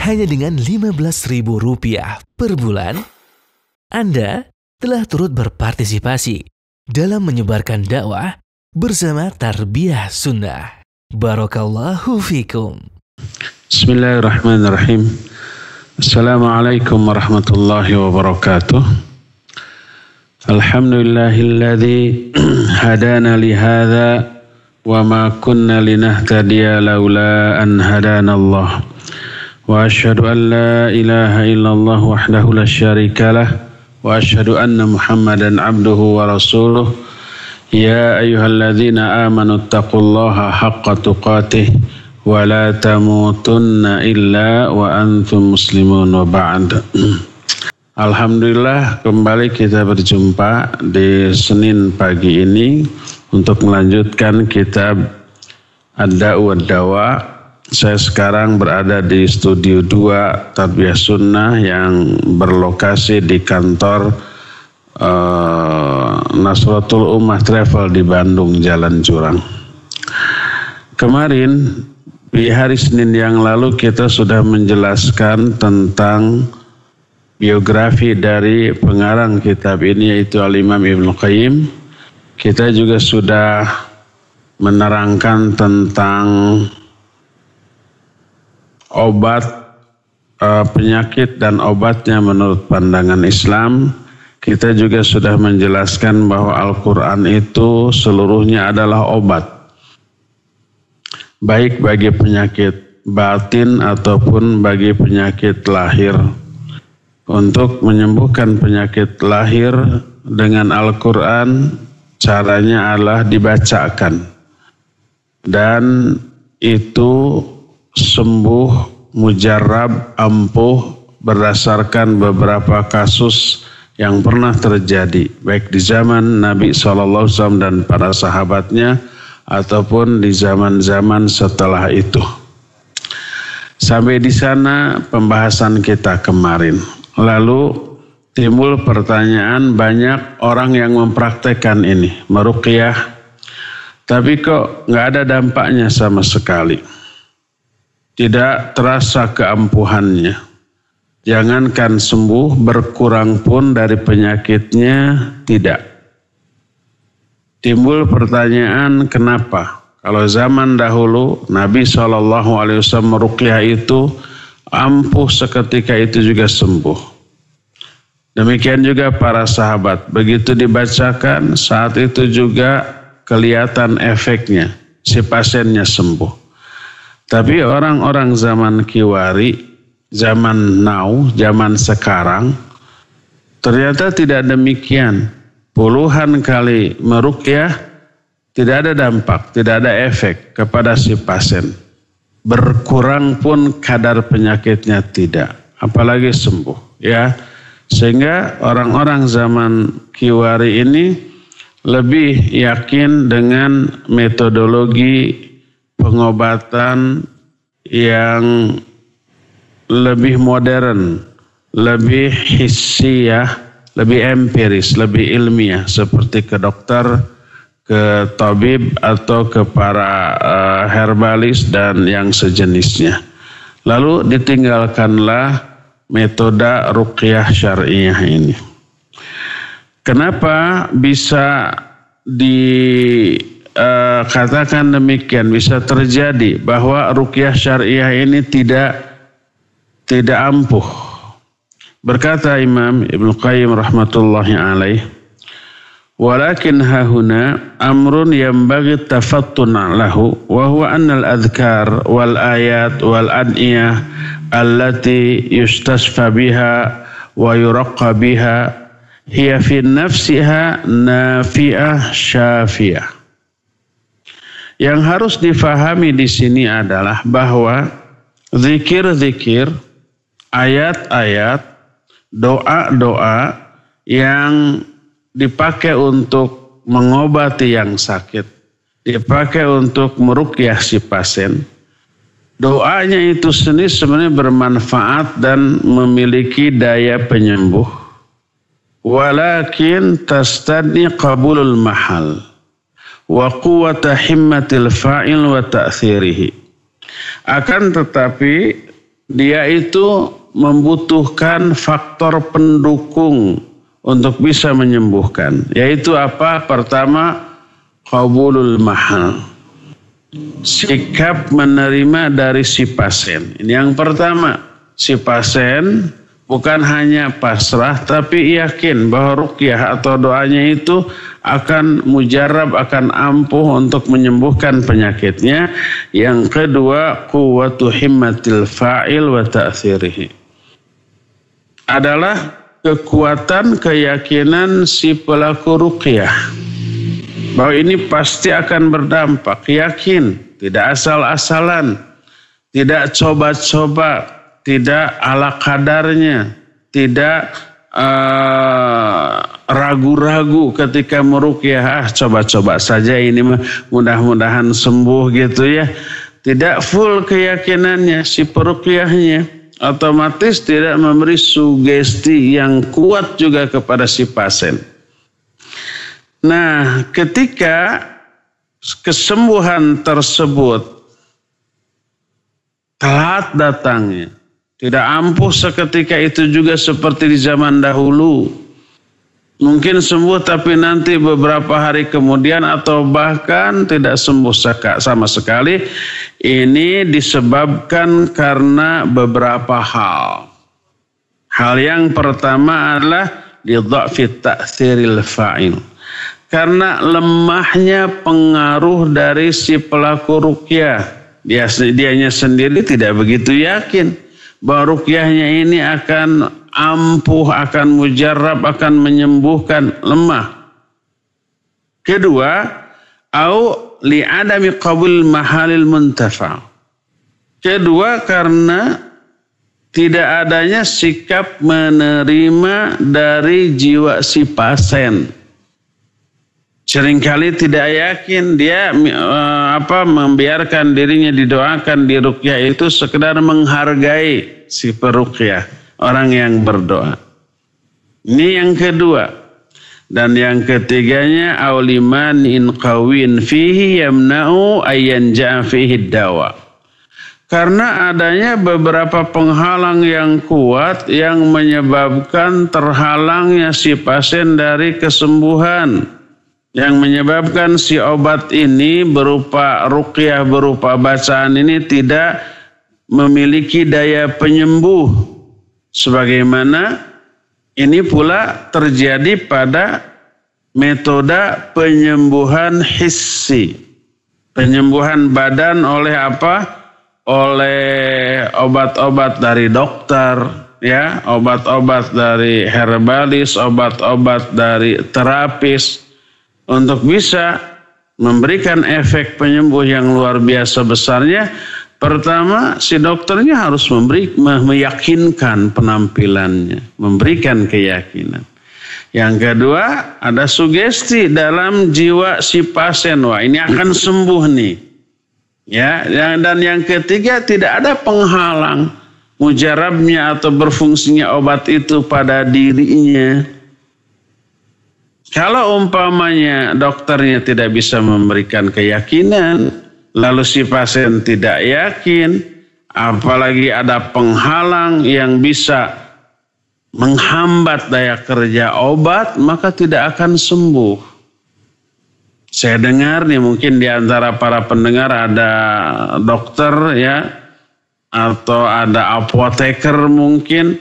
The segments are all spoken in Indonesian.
hanya dengan Rp15.000 per bulan, Anda telah turut berpartisipasi dalam menyebarkan dakwah bersama Tarbiyah Sunnah. Barakallahu fikum. Bismillahirrahmanirrahim. Assalamualaikum warahmatullahi wabarakatuh. Alhamdulillahilladzi hadana lihada wa ma kunna linahtadiya laula an hadana Allah. وأشهد أن لا إله إلا الله وحده لا شريك له وأشهد أن محمدا عبده ورسوله يا أيها الذين آمنوا اتقوا الله حق تقاته ولا تموتن إلا وأنتم مسلمون وبعد Alhamdulillah kembali kita berjumpa di Senin pagi ini untuk melanjutkan kitab Ad-Da'u Dawa saya sekarang berada di Studio 2 Tarbiyah Sunnah yang berlokasi di kantor eh, Nasratul Ummah Travel di Bandung, Jalan Curang. Kemarin, di hari Senin yang lalu kita sudah menjelaskan tentang biografi dari pengarang kitab ini yaitu Al-Imam Ibn Qayyim. Kita juga sudah menerangkan tentang obat e, penyakit dan obatnya menurut pandangan Islam. Kita juga sudah menjelaskan bahwa Al-Quran itu seluruhnya adalah obat. Baik bagi penyakit batin ataupun bagi penyakit lahir. Untuk menyembuhkan penyakit lahir dengan Al-Quran caranya adalah dibacakan. Dan itu sembuh, mujarab, ampuh berdasarkan beberapa kasus yang pernah terjadi baik di zaman Nabi SAW dan para sahabatnya ataupun di zaman-zaman setelah itu. Sampai di sana pembahasan kita kemarin. Lalu timbul pertanyaan banyak orang yang mempraktekkan ini meruqyah tapi kok nggak ada dampaknya sama sekali tidak terasa keampuhannya. Jangankan sembuh, berkurang pun dari penyakitnya tidak. Timbul pertanyaan kenapa? Kalau zaman dahulu Nabi SAW merukyah itu ampuh seketika itu juga sembuh. Demikian juga para sahabat. Begitu dibacakan saat itu juga kelihatan efeknya. Si pasiennya sembuh. Tapi orang-orang zaman kiwari, zaman now, zaman sekarang, ternyata tidak demikian. Puluhan kali merukyah, tidak ada dampak, tidak ada efek kepada si pasien. Berkurang pun kadar penyakitnya tidak, apalagi sembuh. Ya, sehingga orang-orang zaman kiwari ini lebih yakin dengan metodologi pengobatan yang lebih modern, lebih hissiyah, lebih empiris, lebih ilmiah seperti ke dokter, ke tabib atau ke para eh, herbalis dan yang sejenisnya. Lalu ditinggalkanlah metode ruqyah syariah ini. Kenapa bisa di Eh, katakan demikian bisa terjadi bahwa rukyah syariah ini tidak tidak ampuh. Berkata Imam Ibn Qayyim rahmatullahi alaih, "Walakin hahuna amrun bagi tafattun lahu wahuwa anna al-adhkar wal ayat wal adiyah allati yustasfa biha wa yuraqqa biha hiya fi nafsiha nafi'ah syafi'ah." Yang harus difahami di sini adalah bahwa zikir-zikir, ayat-ayat, doa-doa yang dipakai untuk mengobati yang sakit, dipakai untuk merukyah si pasien. Doanya itu sendiri sebenarnya bermanfaat dan memiliki daya penyembuh. Walakin tastadni qabulul mahal wa quwwata himmatil fa'il wa ta'thirihi. Akan tetapi dia itu membutuhkan faktor pendukung untuk bisa menyembuhkan. Yaitu apa? Pertama, qabulul mahal. Sikap menerima dari si pasien. Ini yang pertama. Si pasien bukan hanya pasrah tapi yakin bahwa rukyah atau doanya itu akan mujarab akan ampuh untuk menyembuhkan penyakitnya yang kedua kuwatu himmatil fa'il wa ta'sirihi adalah kekuatan keyakinan si pelaku rukyah bahwa ini pasti akan berdampak yakin tidak asal-asalan tidak coba-coba tidak ala kadarnya, tidak eh, ragu-ragu uh, ketika merukyah ah coba-coba saja ini mudah-mudahan sembuh gitu ya tidak full keyakinannya si perukyahnya otomatis tidak memberi sugesti yang kuat juga kepada si pasien nah ketika kesembuhan tersebut telat datangnya tidak ampuh seketika itu juga seperti di zaman dahulu. Mungkin sembuh tapi nanti beberapa hari kemudian atau bahkan tidak sembuh sama sekali. Ini disebabkan karena beberapa hal. Hal yang pertama adalah lidha'fi ta'thiril fa'il. Karena lemahnya pengaruh dari si pelaku rukyah. dia dianya sendiri tidak begitu yakin Barukyahnya ini akan ampuh, akan mujarab, akan menyembuhkan lemah. Kedua, au li'adami qabul mahalil muntafa. Kedua, karena tidak adanya sikap menerima dari jiwa si pasien seringkali tidak yakin dia eh, apa membiarkan dirinya didoakan di rukyah itu sekedar menghargai si perukyah orang yang berdoa. Ini yang kedua. Dan yang ketiganya auliman in qawin fihi yamna'u ayyan fihi dawa. Karena adanya beberapa penghalang yang kuat yang menyebabkan terhalangnya si pasien dari kesembuhan yang menyebabkan si obat ini berupa ruqyah berupa bacaan ini tidak memiliki daya penyembuh sebagaimana ini pula terjadi pada metode penyembuhan hissi penyembuhan badan oleh apa oleh obat-obat dari dokter ya obat-obat dari herbalis obat-obat dari terapis untuk bisa memberikan efek penyembuh yang luar biasa besarnya, pertama si dokternya harus memberi meyakinkan penampilannya, memberikan keyakinan. Yang kedua, ada sugesti dalam jiwa si pasien, wah ini akan sembuh nih. Ya, dan yang ketiga tidak ada penghalang mujarabnya atau berfungsinya obat itu pada dirinya. Kalau umpamanya dokternya tidak bisa memberikan keyakinan, lalu si pasien tidak yakin, apalagi ada penghalang yang bisa menghambat daya kerja obat, maka tidak akan sembuh. Saya dengar nih mungkin di antara para pendengar ada dokter ya, atau ada apoteker mungkin,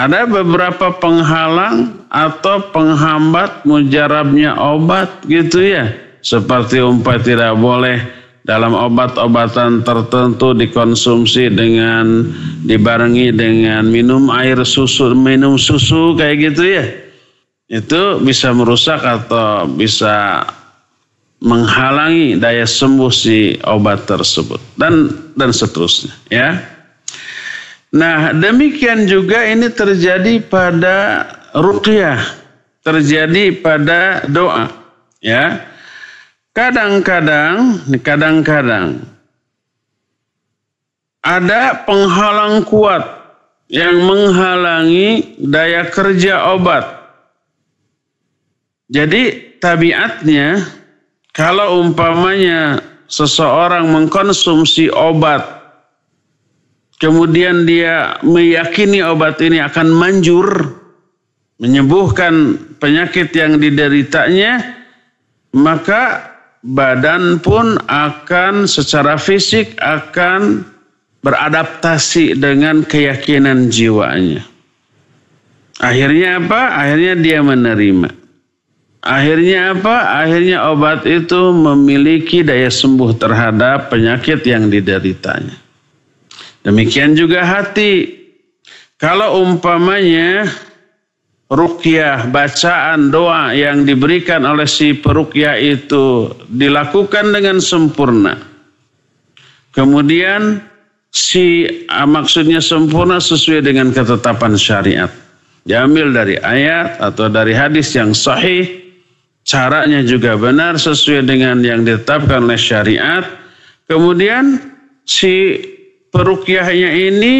ada beberapa penghalang atau penghambat mujarabnya obat gitu ya. Seperti umpah tidak boleh dalam obat-obatan tertentu dikonsumsi dengan dibarengi dengan minum air susu, minum susu kayak gitu ya. Itu bisa merusak atau bisa menghalangi daya sembuh si obat tersebut dan dan seterusnya ya. Nah, demikian juga ini terjadi pada ruqyah, terjadi pada doa, ya. Kadang-kadang, kadang-kadang ada penghalang kuat yang menghalangi daya kerja obat. Jadi tabiatnya kalau umpamanya seseorang mengkonsumsi obat kemudian dia meyakini obat ini akan manjur, menyembuhkan penyakit yang dideritanya, maka badan pun akan secara fisik akan beradaptasi dengan keyakinan jiwanya. Akhirnya apa? Akhirnya dia menerima. Akhirnya apa? Akhirnya obat itu memiliki daya sembuh terhadap penyakit yang dideritanya. Demikian juga hati. Kalau umpamanya rukyah, bacaan, doa yang diberikan oleh si perukyah itu dilakukan dengan sempurna. Kemudian si ah, maksudnya sempurna sesuai dengan ketetapan syariat. Diambil dari ayat atau dari hadis yang sahih, caranya juga benar sesuai dengan yang ditetapkan oleh syariat. Kemudian si perukiahnya ini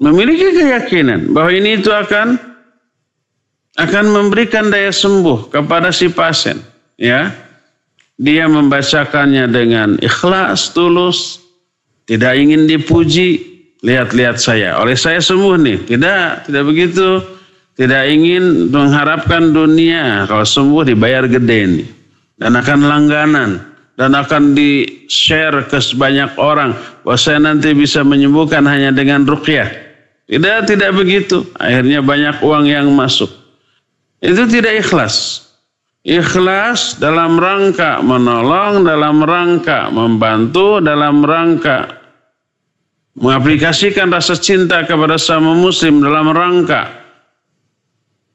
memiliki keyakinan bahwa ini itu akan akan memberikan daya sembuh kepada si pasien ya dia membacakannya dengan ikhlas tulus tidak ingin dipuji lihat-lihat saya oleh saya sembuh nih tidak tidak begitu tidak ingin mengharapkan dunia kalau sembuh dibayar gede nih dan akan langganan dan akan di share ke sebanyak orang bahwa saya nanti bisa menyembuhkan hanya dengan ruqyah. Tidak tidak begitu. Akhirnya banyak uang yang masuk. Itu tidak ikhlas. Ikhlas dalam rangka menolong, dalam rangka membantu, dalam rangka mengaplikasikan rasa cinta kepada sama muslim dalam rangka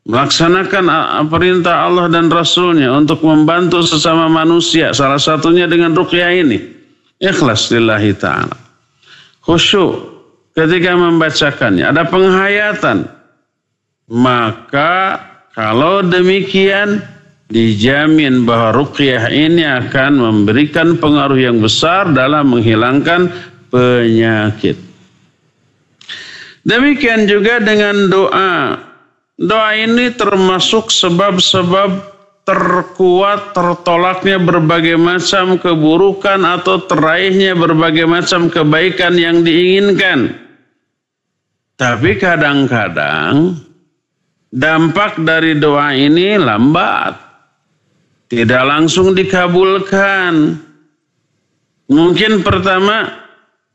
melaksanakan ah, ah, perintah Allah dan Rasulnya untuk membantu sesama manusia salah satunya dengan rukyah ini ikhlas lillahi ta'ala khusyuk ketika membacakannya ada penghayatan maka kalau demikian dijamin bahwa rukyah ini akan memberikan pengaruh yang besar dalam menghilangkan penyakit. Demikian juga dengan doa Doa ini termasuk sebab-sebab terkuat tertolaknya berbagai macam keburukan atau teraihnya berbagai macam kebaikan yang diinginkan. Tapi kadang-kadang dampak dari doa ini lambat. Tidak langsung dikabulkan. Mungkin pertama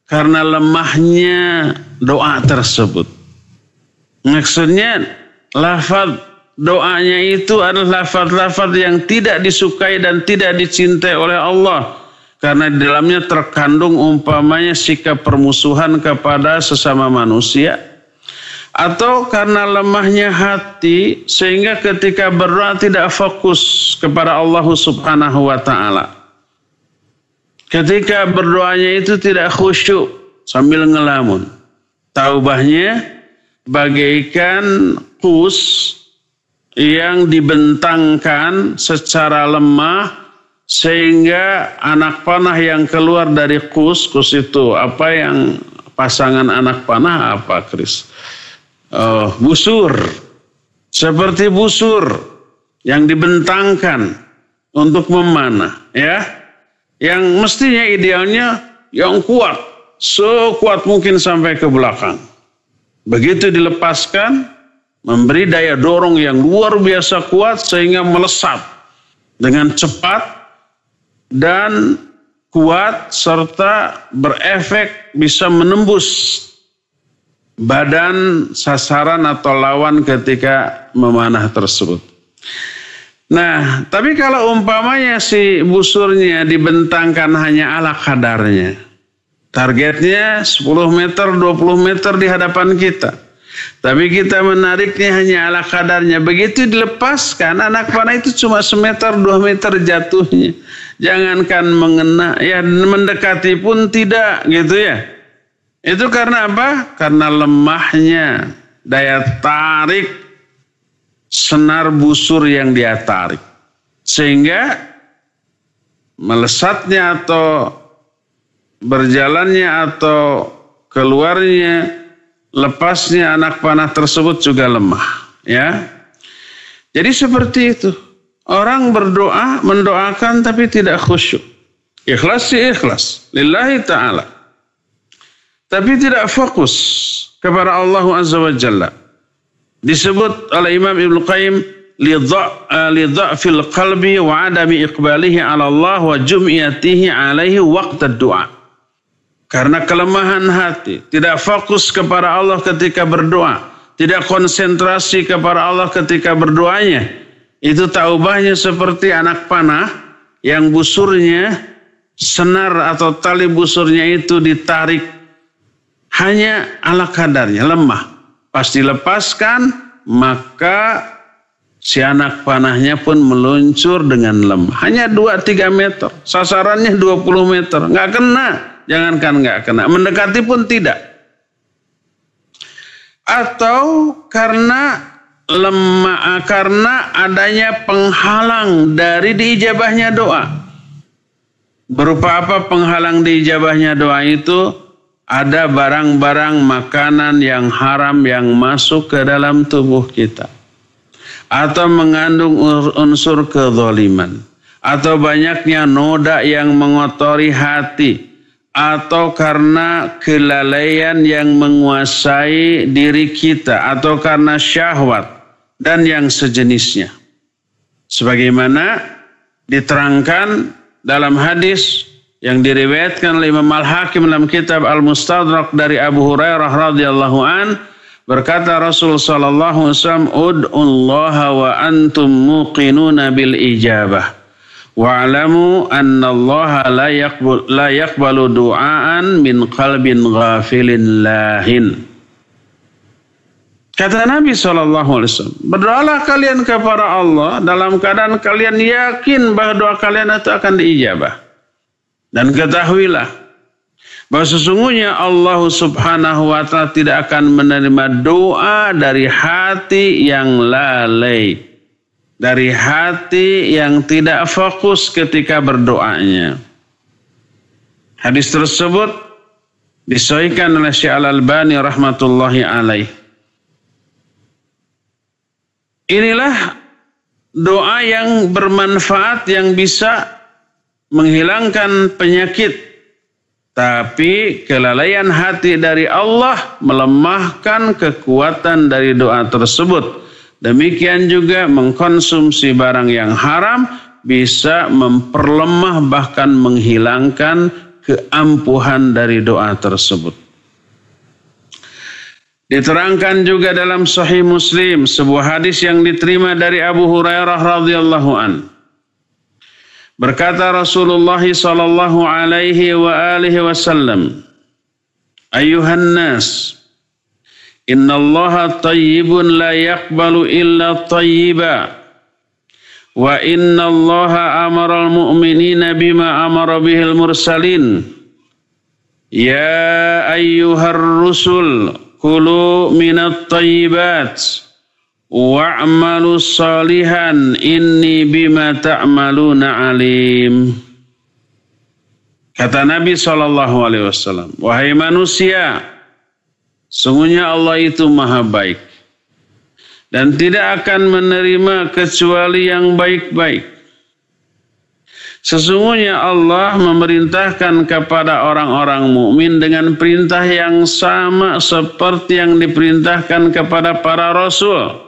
karena lemahnya doa tersebut. Maksudnya Lafat doanya itu adalah lafad-lafad yang tidak disukai dan tidak dicintai oleh Allah karena di dalamnya terkandung umpamanya sikap permusuhan kepada sesama manusia atau karena lemahnya hati sehingga ketika berdoa tidak fokus kepada Allah Subhanahu wa taala. Ketika berdoanya itu tidak khusyuk sambil ngelamun. Taubahnya bagaikan tikus yang dibentangkan secara lemah sehingga anak panah yang keluar dari kus kus itu apa yang pasangan anak panah apa Kris? Uh, busur seperti busur yang dibentangkan untuk memanah ya yang mestinya idealnya yang kuat sekuat mungkin sampai ke belakang begitu dilepaskan memberi daya dorong yang luar biasa kuat sehingga melesat dengan cepat dan kuat serta berefek bisa menembus badan sasaran atau lawan ketika memanah tersebut. Nah, tapi kalau umpamanya si busurnya dibentangkan hanya ala kadarnya. Targetnya 10 meter, 20 meter di hadapan kita. Tapi kita menariknya hanya ala kadarnya. Begitu dilepaskan, anak panah itu cuma semeter, dua meter jatuhnya. Jangankan mengena, ya mendekati pun tidak gitu ya. Itu karena apa? Karena lemahnya daya tarik senar busur yang dia tarik. Sehingga melesatnya atau berjalannya atau keluarnya Lepasnya anak panah tersebut juga lemah. Ya, Jadi seperti itu. Orang berdoa, mendoakan tapi tidak khusyuk. Ikhlas sih ikhlas. Lillahi ta'ala. Tapi tidak fokus kepada Allah Azza wa Jalla. Disebut oleh Imam Ibn Qayyim, al-qalbi القلب وعدم ala Allah wa jumiyatihi alaihi وقت الدعاء karena kelemahan hati, tidak fokus kepada Allah ketika berdoa, tidak konsentrasi kepada Allah ketika berdoanya. Itu taubahnya seperti anak panah yang busurnya senar atau tali busurnya itu ditarik hanya ala kadarnya, lemah. Pas dilepaskan, maka si anak panahnya pun meluncur dengan lemah. Hanya 2-3 meter, sasarannya 20 meter, nggak kena. Jangankan nggak kena, mendekati pun tidak. Atau karena lemah karena adanya penghalang dari diijabahnya doa. Berupa apa penghalang diijabahnya doa itu? Ada barang-barang makanan yang haram yang masuk ke dalam tubuh kita. Atau mengandung unsur kezoliman. Atau banyaknya noda yang mengotori hati atau karena kelalaian yang menguasai diri kita atau karena syahwat dan yang sejenisnya. Sebagaimana diterangkan dalam hadis yang diriwayatkan oleh Imam Al-Hakim dalam kitab Al-Mustadrak dari Abu Hurairah radhiyallahu an berkata Rasul sallallahu alaihi wasallam Allah wa antum muqinuna bil ijabah Wa'lamu anna Allah la yaqbal la yaqbalu du'aan min qalbin ghafilin lahin. Kata Nabi SAW, berdoalah kalian kepada Allah dalam keadaan kalian yakin bahwa doa kalian itu akan diijabah. Dan ketahuilah bahwa sesungguhnya Allah Subhanahu wa taala tidak akan menerima doa dari hati yang lalai dari hati yang tidak fokus ketika berdoanya. Hadis tersebut disoikan oleh Syekh Al-Albani rahmatullahi alaih. Inilah doa yang bermanfaat yang bisa menghilangkan penyakit tapi kelalaian hati dari Allah melemahkan kekuatan dari doa tersebut Demikian juga mengkonsumsi barang yang haram bisa memperlemah bahkan menghilangkan keampuhan dari doa tersebut. Diterangkan juga dalam Sahih Muslim sebuah hadis yang diterima dari Abu Hurairah radhiyallahu an. Berkata Rasulullah sallallahu alaihi wa alihi wasallam, "Ayuhan nas, Inna Allah tayyibun la yakbalu illa tayyiba wa Allah amara al-mu'minina bima amara bihil mursalin ya ayyuhar rusul kulu minat tayyibat Wa'amalu salihan inni bima ta'amaluna alim kata Nabi saw wahai manusia Sungguhnya Allah itu maha baik. Dan tidak akan menerima kecuali yang baik-baik. Sesungguhnya Allah memerintahkan kepada orang-orang mukmin dengan perintah yang sama seperti yang diperintahkan kepada para rasul.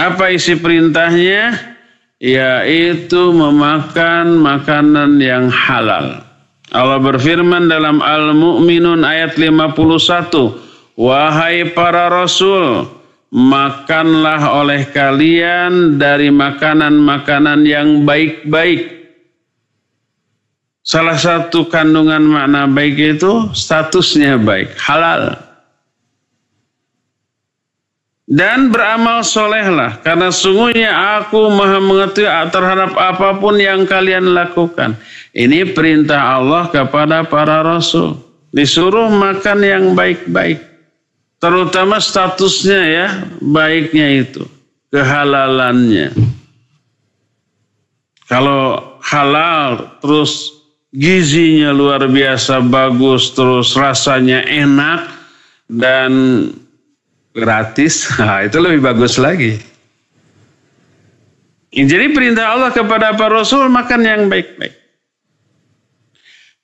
Apa isi perintahnya? Yaitu memakan makanan yang halal. Allah berfirman dalam Al-Mu'minun ayat 51, Wahai para rasul, makanlah oleh kalian dari makanan-makanan yang baik-baik. Salah satu kandungan makna baik itu statusnya baik, halal dan beramal solehlah karena sungguhnya aku maha mengetahui terhadap apapun yang kalian lakukan. Ini perintah Allah kepada para rasul. Disuruh makan yang baik-baik. Terutama statusnya ya, baiknya itu. Kehalalannya. Kalau halal terus gizinya luar biasa bagus terus rasanya enak dan gratis, nah, itu lebih bagus lagi. Jadi perintah Allah kepada para rasul makan yang baik-baik.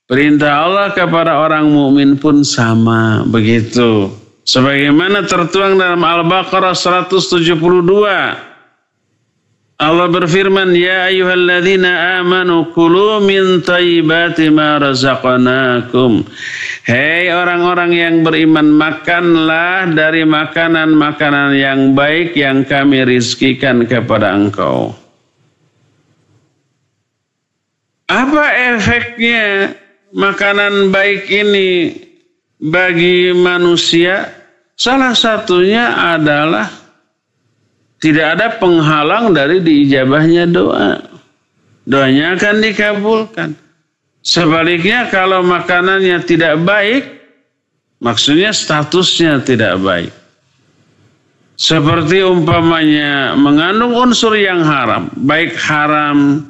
Perintah Allah kepada orang mukmin pun sama begitu. Sebagaimana tertuang dalam Al-Baqarah 172 Allah berfirman, "Ya ayuhalladzina amanu kulu min thayyibati ma razaqanakum. Hei orang-orang yang beriman, makanlah dari makanan-makanan yang baik yang kami rizkikan kepada engkau. Apa efeknya makanan baik ini bagi manusia? Salah satunya adalah tidak ada penghalang dari diijabahnya doa. Doanya akan dikabulkan. Sebaliknya kalau makanannya tidak baik, maksudnya statusnya tidak baik. Seperti umpamanya mengandung unsur yang haram, baik haram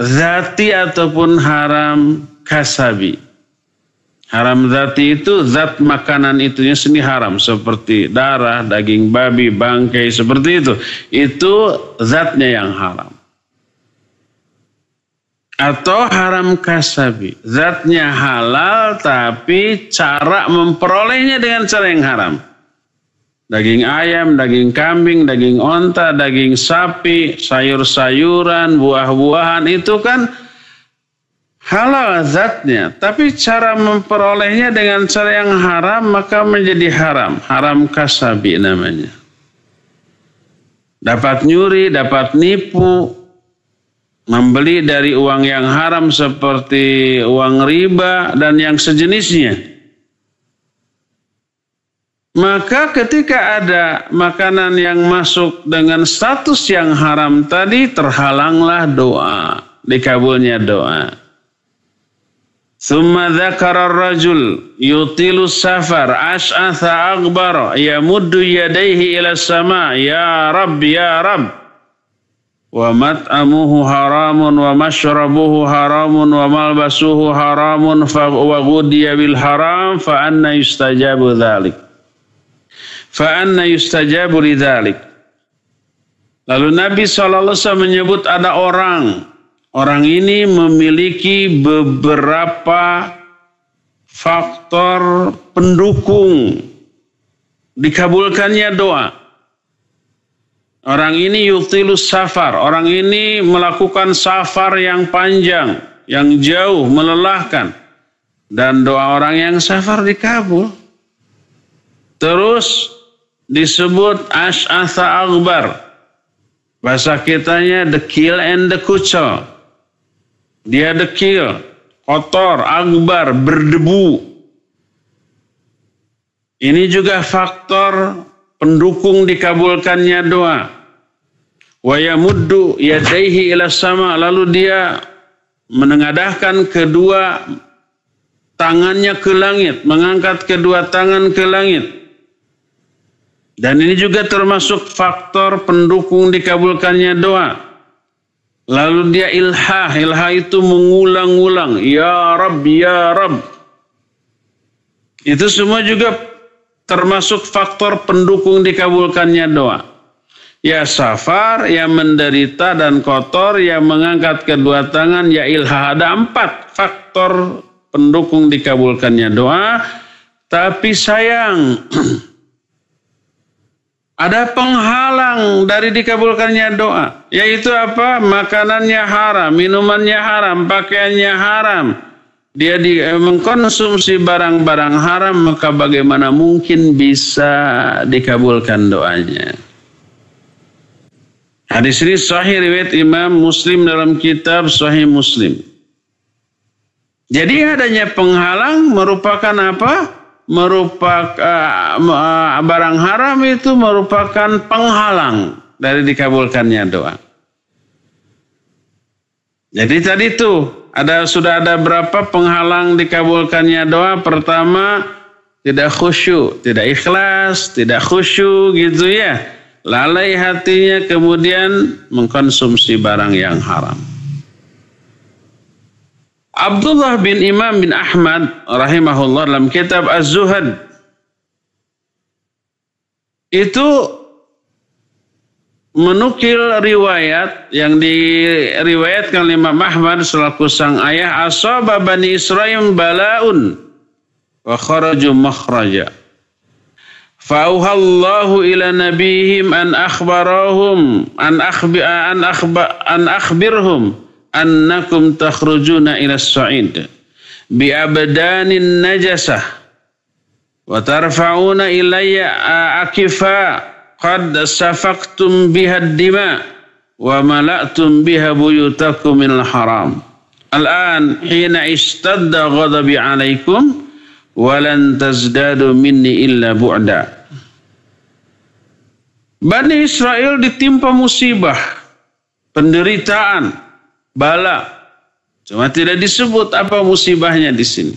zati ataupun haram kasabi Haram zati itu zat makanan itunya seni haram seperti darah, daging babi, bangkai seperti itu. Itu zatnya yang haram. Atau haram kasabi, zatnya halal tapi cara memperolehnya dengan cara yang haram. Daging ayam, daging kambing, daging onta, daging sapi, sayur-sayuran, buah-buahan itu kan halal zatnya, tapi cara memperolehnya dengan cara yang haram maka menjadi haram. Haram kasabi namanya. Dapat nyuri, dapat nipu, membeli dari uang yang haram seperti uang riba dan yang sejenisnya. Maka ketika ada makanan yang masuk dengan status yang haram tadi terhalanglah doa, dikabulnya doa. Thumma dhakara rajul yutilu safar ash'atha aghbara yamuddu yadayhi ila sama ya rab ya rab wa mat'amuhu haramun wa mashrabuhu haramun wa malbasuhu haramun fa wa ghudiya bil haram fa anna yustajabu dhalik fa anna yustajabu lidhalik lalu Nabi sallallahu alaihi wasallam menyebut ada orang Orang ini memiliki beberapa faktor pendukung dikabulkannya doa. Orang ini yutilus safar, orang ini melakukan safar yang panjang, yang jauh, melelahkan. Dan doa orang yang safar dikabul. Terus disebut as'atha akbar. Bahasa kitanya the kill and the kucel dia dekil, kotor, akbar, berdebu. Ini juga faktor pendukung dikabulkannya doa. Waya yamuddu yadaihi ila sama lalu dia menengadahkan kedua tangannya ke langit, mengangkat kedua tangan ke langit. Dan ini juga termasuk faktor pendukung dikabulkannya doa. Lalu dia ilha ilha itu mengulang-ulang, ya Rab, ya Rab. Itu semua juga termasuk faktor pendukung dikabulkannya doa. Ya safar, ya menderita dan kotor, ya mengangkat kedua tangan, ya ilha Ada empat faktor pendukung dikabulkannya doa. Tapi sayang, ada penghalang dari dikabulkannya doa. Yaitu apa? Makanannya haram, minumannya haram, pakaiannya haram. Dia di, eh, mengkonsumsi barang-barang haram, maka bagaimana mungkin bisa dikabulkan doanya. Hadis ini sahih riwayat Imam Muslim dalam kitab Sahih Muslim. Jadi adanya penghalang merupakan apa? merupakan eh, barang haram itu merupakan penghalang dari dikabulkannya doa. Jadi tadi itu ada sudah ada berapa penghalang dikabulkannya doa? Pertama tidak khusyuk, tidak ikhlas, tidak khusyuk gitu ya. Lalai hatinya kemudian mengkonsumsi barang yang haram. Abdullah bin Imam bin Ahmad rahimahullah dalam kitab Az-Zuhad itu menukil riwayat yang diriwayatkan oleh Imam Ahmad selaku sang ayah asaba bani Israel balaun wa kharaju makhraja Allahu ila nabihim an akhbarahum an akhbi an akhba an akhbirhum annakum takhrujuna ila said bi abdanin najasah wa tarfa'una ilayya akifa qad safaqtum biha dima wa mala'tum biha buyutakum min al al'an hina istadda ghadabi 'alaykum wa lan tazdadu minni illa bu'da Bani Israel ditimpa musibah, penderitaan, bala. Cuma tidak disebut apa musibahnya di sini.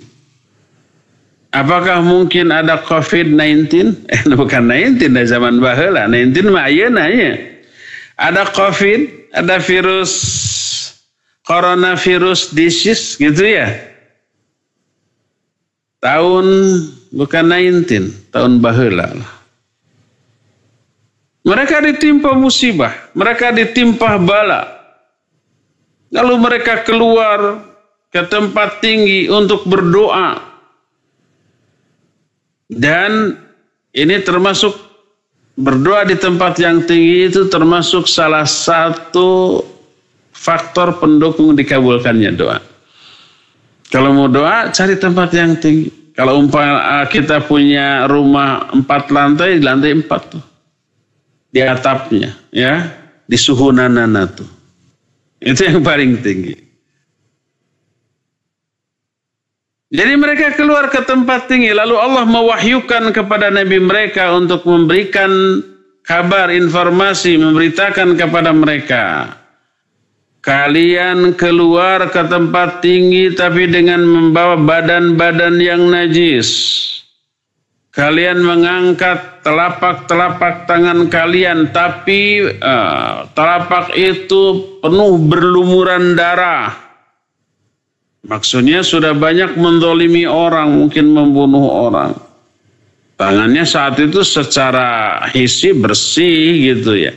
Apakah mungkin ada COVID-19? Eh, bukan 19, dari zaman bahula. 19 mah nanya. Ada COVID, ada virus coronavirus disease gitu ya. Tahun bukan 19, tahun bahula lah. Mereka ditimpa musibah, mereka ditimpa bala, Lalu mereka keluar ke tempat tinggi untuk berdoa. Dan ini termasuk berdoa di tempat yang tinggi itu termasuk salah satu faktor pendukung dikabulkannya doa. Kalau mau doa, cari tempat yang tinggi. Kalau umpama kita punya rumah empat lantai, lantai empat tuh. Di atapnya, ya. Di suhu nanana tuh. Itu yang paling tinggi. Jadi mereka keluar ke tempat tinggi lalu Allah mewahyukan kepada nabi mereka untuk memberikan kabar informasi memberitakan kepada mereka kalian keluar ke tempat tinggi tapi dengan membawa badan-badan yang najis Kalian mengangkat telapak-telapak tangan kalian, tapi uh, telapak itu penuh berlumuran darah. Maksudnya sudah banyak mendolimi orang, mungkin membunuh orang. Tangannya saat itu secara hisi bersih gitu ya.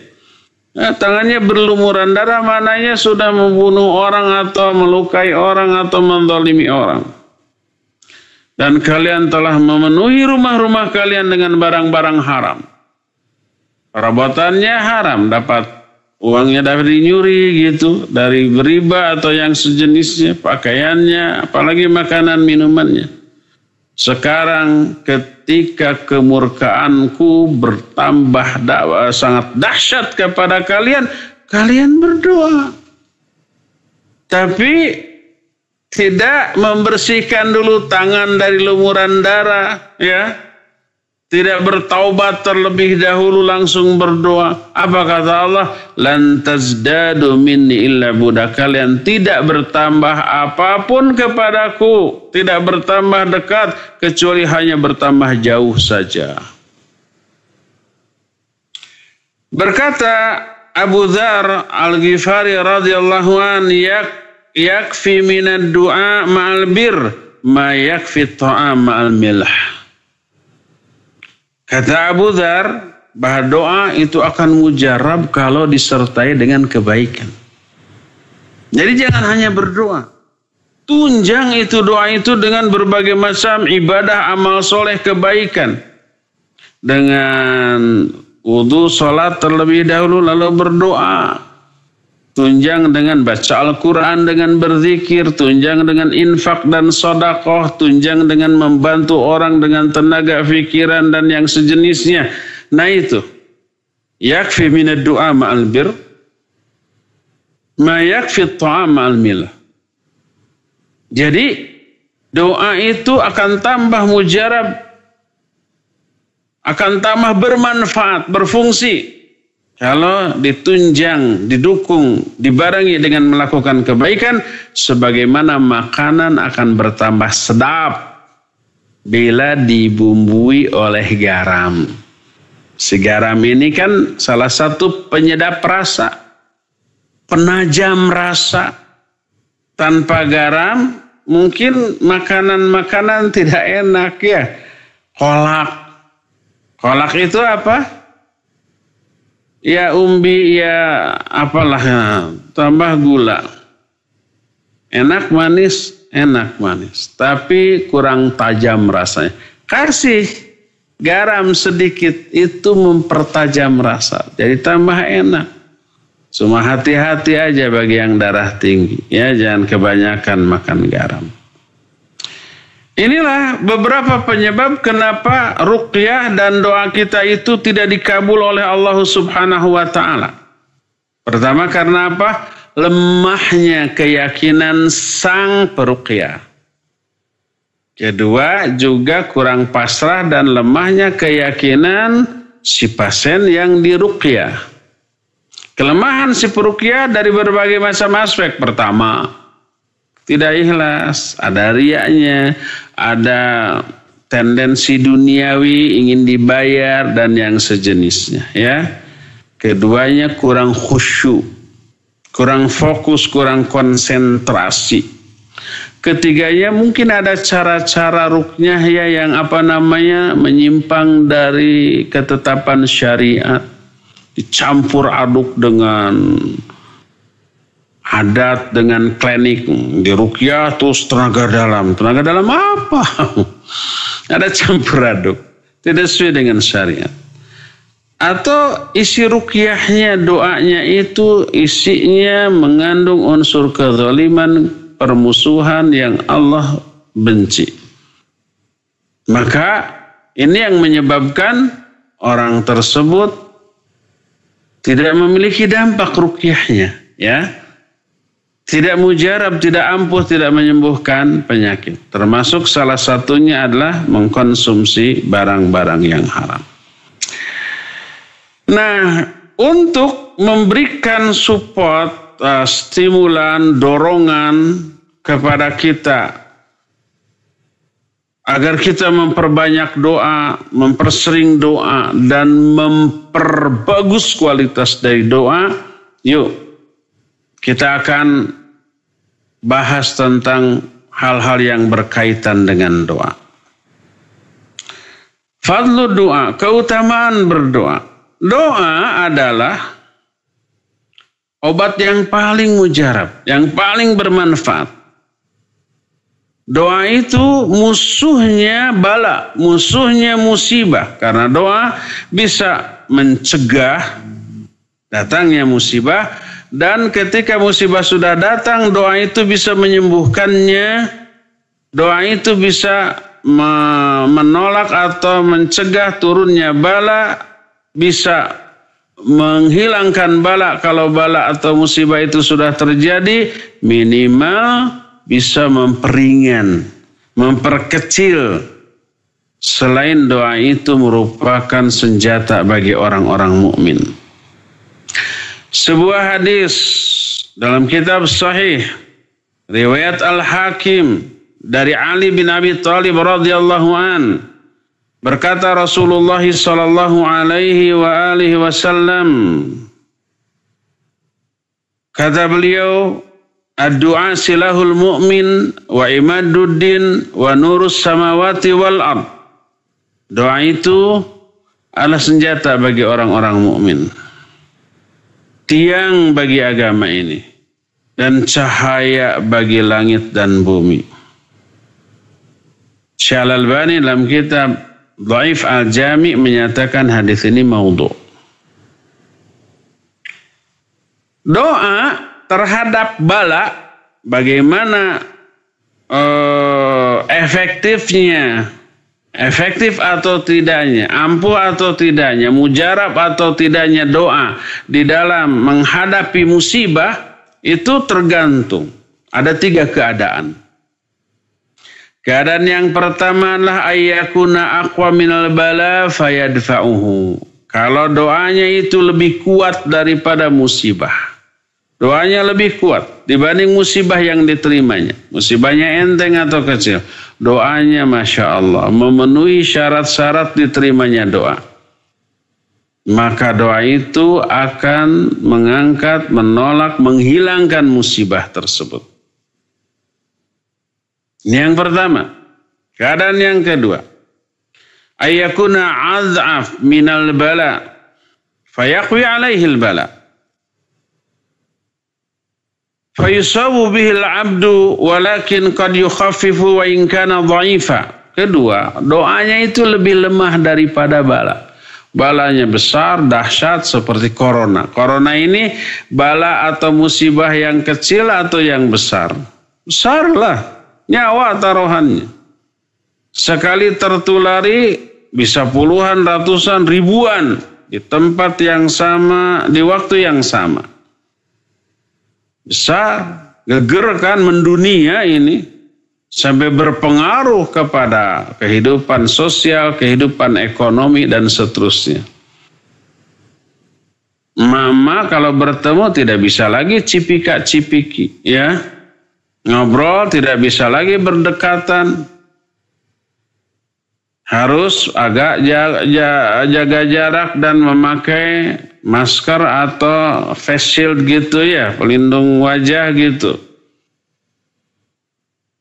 Nah, tangannya berlumuran darah, mananya sudah membunuh orang atau melukai orang atau mendolimi orang. Dan kalian telah memenuhi rumah-rumah kalian dengan barang-barang haram. Perabotannya haram, dapat uangnya dari nyuri gitu, dari riba atau yang sejenisnya, pakaiannya, apalagi makanan minumannya. Sekarang ketika kemurkaanku bertambah dakwa, sangat dahsyat kepada kalian, kalian berdoa. Tapi tidak membersihkan dulu tangan dari lumuran darah, ya. Tidak bertaubat terlebih dahulu langsung berdoa. Apa kata Allah? Lantas dadu minni illa Buddha Kalian tidak bertambah apapun kepadaku. Tidak bertambah dekat. Kecuali hanya bertambah jauh saja. Berkata Abu Dhar Al-Ghifari radhiyallahu an yak yakfi minad du'a ma'al bir ma yakfi ta'am ma'al milah. Kata Abu Dhar bahwa doa itu akan mujarab kalau disertai dengan kebaikan. Jadi jangan hanya berdoa. Tunjang itu doa itu dengan berbagai macam ibadah, amal soleh, kebaikan. Dengan wudhu, sholat terlebih dahulu lalu berdoa tunjang dengan baca Al-Quran, dengan berzikir, tunjang dengan infak dan sodakoh, tunjang dengan membantu orang dengan tenaga fikiran dan yang sejenisnya. Nah itu. Yakfi minad du'a ma'al bir. Ma yakfi ma'al milah. Jadi doa itu akan tambah mujarab. Akan tambah bermanfaat, berfungsi kalau ditunjang, didukung, dibarengi dengan melakukan kebaikan, sebagaimana makanan akan bertambah sedap bila dibumbui oleh garam. Si garam ini kan salah satu penyedap rasa, penajam rasa. Tanpa garam mungkin makanan-makanan tidak enak ya. Kolak. Kolak itu apa? Ya umbi ya apalah ya. tambah gula. Enak manis, enak manis. Tapi kurang tajam rasanya. Kasih garam sedikit itu mempertajam rasa. Jadi tambah enak. Cuma hati-hati aja bagi yang darah tinggi. Ya jangan kebanyakan makan garam. Inilah beberapa penyebab kenapa ruqyah dan doa kita itu tidak dikabul oleh Allah Subhanahu wa taala. Pertama karena apa? Lemahnya keyakinan sang peruqyah. Kedua, juga kurang pasrah dan lemahnya keyakinan si pasien yang diruqyah. Kelemahan si peruqyah dari berbagai macam aspek. Pertama, tidak ikhlas, ada riaknya, ada tendensi duniawi ingin dibayar dan yang sejenisnya ya. Keduanya kurang khusyuk, kurang fokus, kurang konsentrasi. Ketiganya mungkin ada cara-cara ruknyah ya yang apa namanya menyimpang dari ketetapan syariat dicampur aduk dengan adat dengan klinik di rukyah terus tenaga dalam tenaga dalam apa ada campur aduk tidak sesuai dengan syariat atau isi rukyahnya doanya itu isinya mengandung unsur kezaliman permusuhan yang Allah benci maka ini yang menyebabkan orang tersebut tidak memiliki dampak rukyahnya ya tidak mujarab, tidak ampuh, tidak menyembuhkan penyakit. Termasuk salah satunya adalah mengkonsumsi barang-barang yang haram. Nah, untuk memberikan support, eh, stimulan, dorongan kepada kita agar kita memperbanyak doa, mempersering doa, dan memperbagus kualitas dari doa. Yuk, kita akan bahas tentang hal-hal yang berkaitan dengan doa. Fadlu doa, keutamaan berdoa. Doa adalah obat yang paling mujarab, yang paling bermanfaat. Doa itu musuhnya bala, musuhnya musibah. Karena doa bisa mencegah datangnya musibah dan ketika musibah sudah datang, doa itu bisa menyembuhkannya. Doa itu bisa menolak atau mencegah turunnya bala, bisa menghilangkan bala kalau bala atau musibah itu sudah terjadi, minimal bisa memperingan, memperkecil. Selain doa itu merupakan senjata bagi orang-orang mukmin. Sebuah hadis dalam kitab sahih riwayat Al-Hakim dari Ali bin Abi Thalib radhiyallahu an berkata Rasulullah sallallahu alaihi wa alihi wasallam kata beliau ad-du'a silahul mu'min wa imaduddin wa nurus samawati wal ard doa itu adalah senjata bagi orang-orang mukmin tiang bagi agama ini dan cahaya bagi langit dan bumi. Syal albani dalam kitab Dhaif Al-Jami menyatakan hadis ini maudhu. Doa terhadap bala bagaimana uh, efektifnya efektif atau tidaknya, ampuh atau tidaknya, mujarab atau tidaknya doa di dalam menghadapi musibah itu tergantung. Ada tiga keadaan. Keadaan yang pertama adalah ayyakuna aqwa minal bala fayadfa'uhu. Kalau doanya itu lebih kuat daripada musibah. Doanya lebih kuat dibanding musibah yang diterimanya. Musibahnya enteng atau kecil. Doanya Masya Allah memenuhi syarat-syarat diterimanya doa. Maka doa itu akan mengangkat, menolak, menghilangkan musibah tersebut. Ini yang pertama. Keadaan yang kedua. Ayakuna az'af minal bala. Fayakwi alaihil bala fayusabu bihil abdu walakin qad yukhafifu wa in kana dhaifa. Kedua, doanya itu lebih lemah daripada bala. Balanya besar, dahsyat seperti corona. Corona ini bala atau musibah yang kecil atau yang besar. Besarlah nyawa atau taruhannya. Sekali tertulari bisa puluhan, ratusan, ribuan di tempat yang sama, di waktu yang sama besar, gegerkan mendunia ini sampai berpengaruh kepada kehidupan sosial, kehidupan ekonomi dan seterusnya. Mama kalau bertemu tidak bisa lagi cipika-cipiki ya. Ngobrol tidak bisa lagi berdekatan harus agak jaga, jaga jarak dan memakai masker atau face shield gitu ya, pelindung wajah gitu.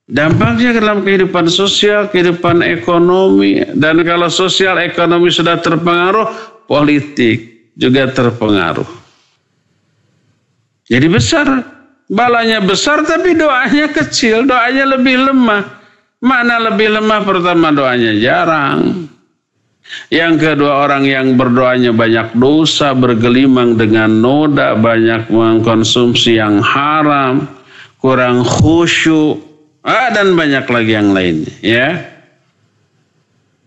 Dampaknya dalam kehidupan sosial, kehidupan ekonomi, dan kalau sosial ekonomi sudah terpengaruh, politik juga terpengaruh. Jadi besar, balanya besar tapi doanya kecil, doanya lebih lemah. Mana lebih lemah pertama doanya jarang. Yang kedua orang yang berdoanya banyak dosa, bergelimang dengan noda, banyak mengkonsumsi yang haram, kurang khusyuk, ah, dan banyak lagi yang lainnya. Ya.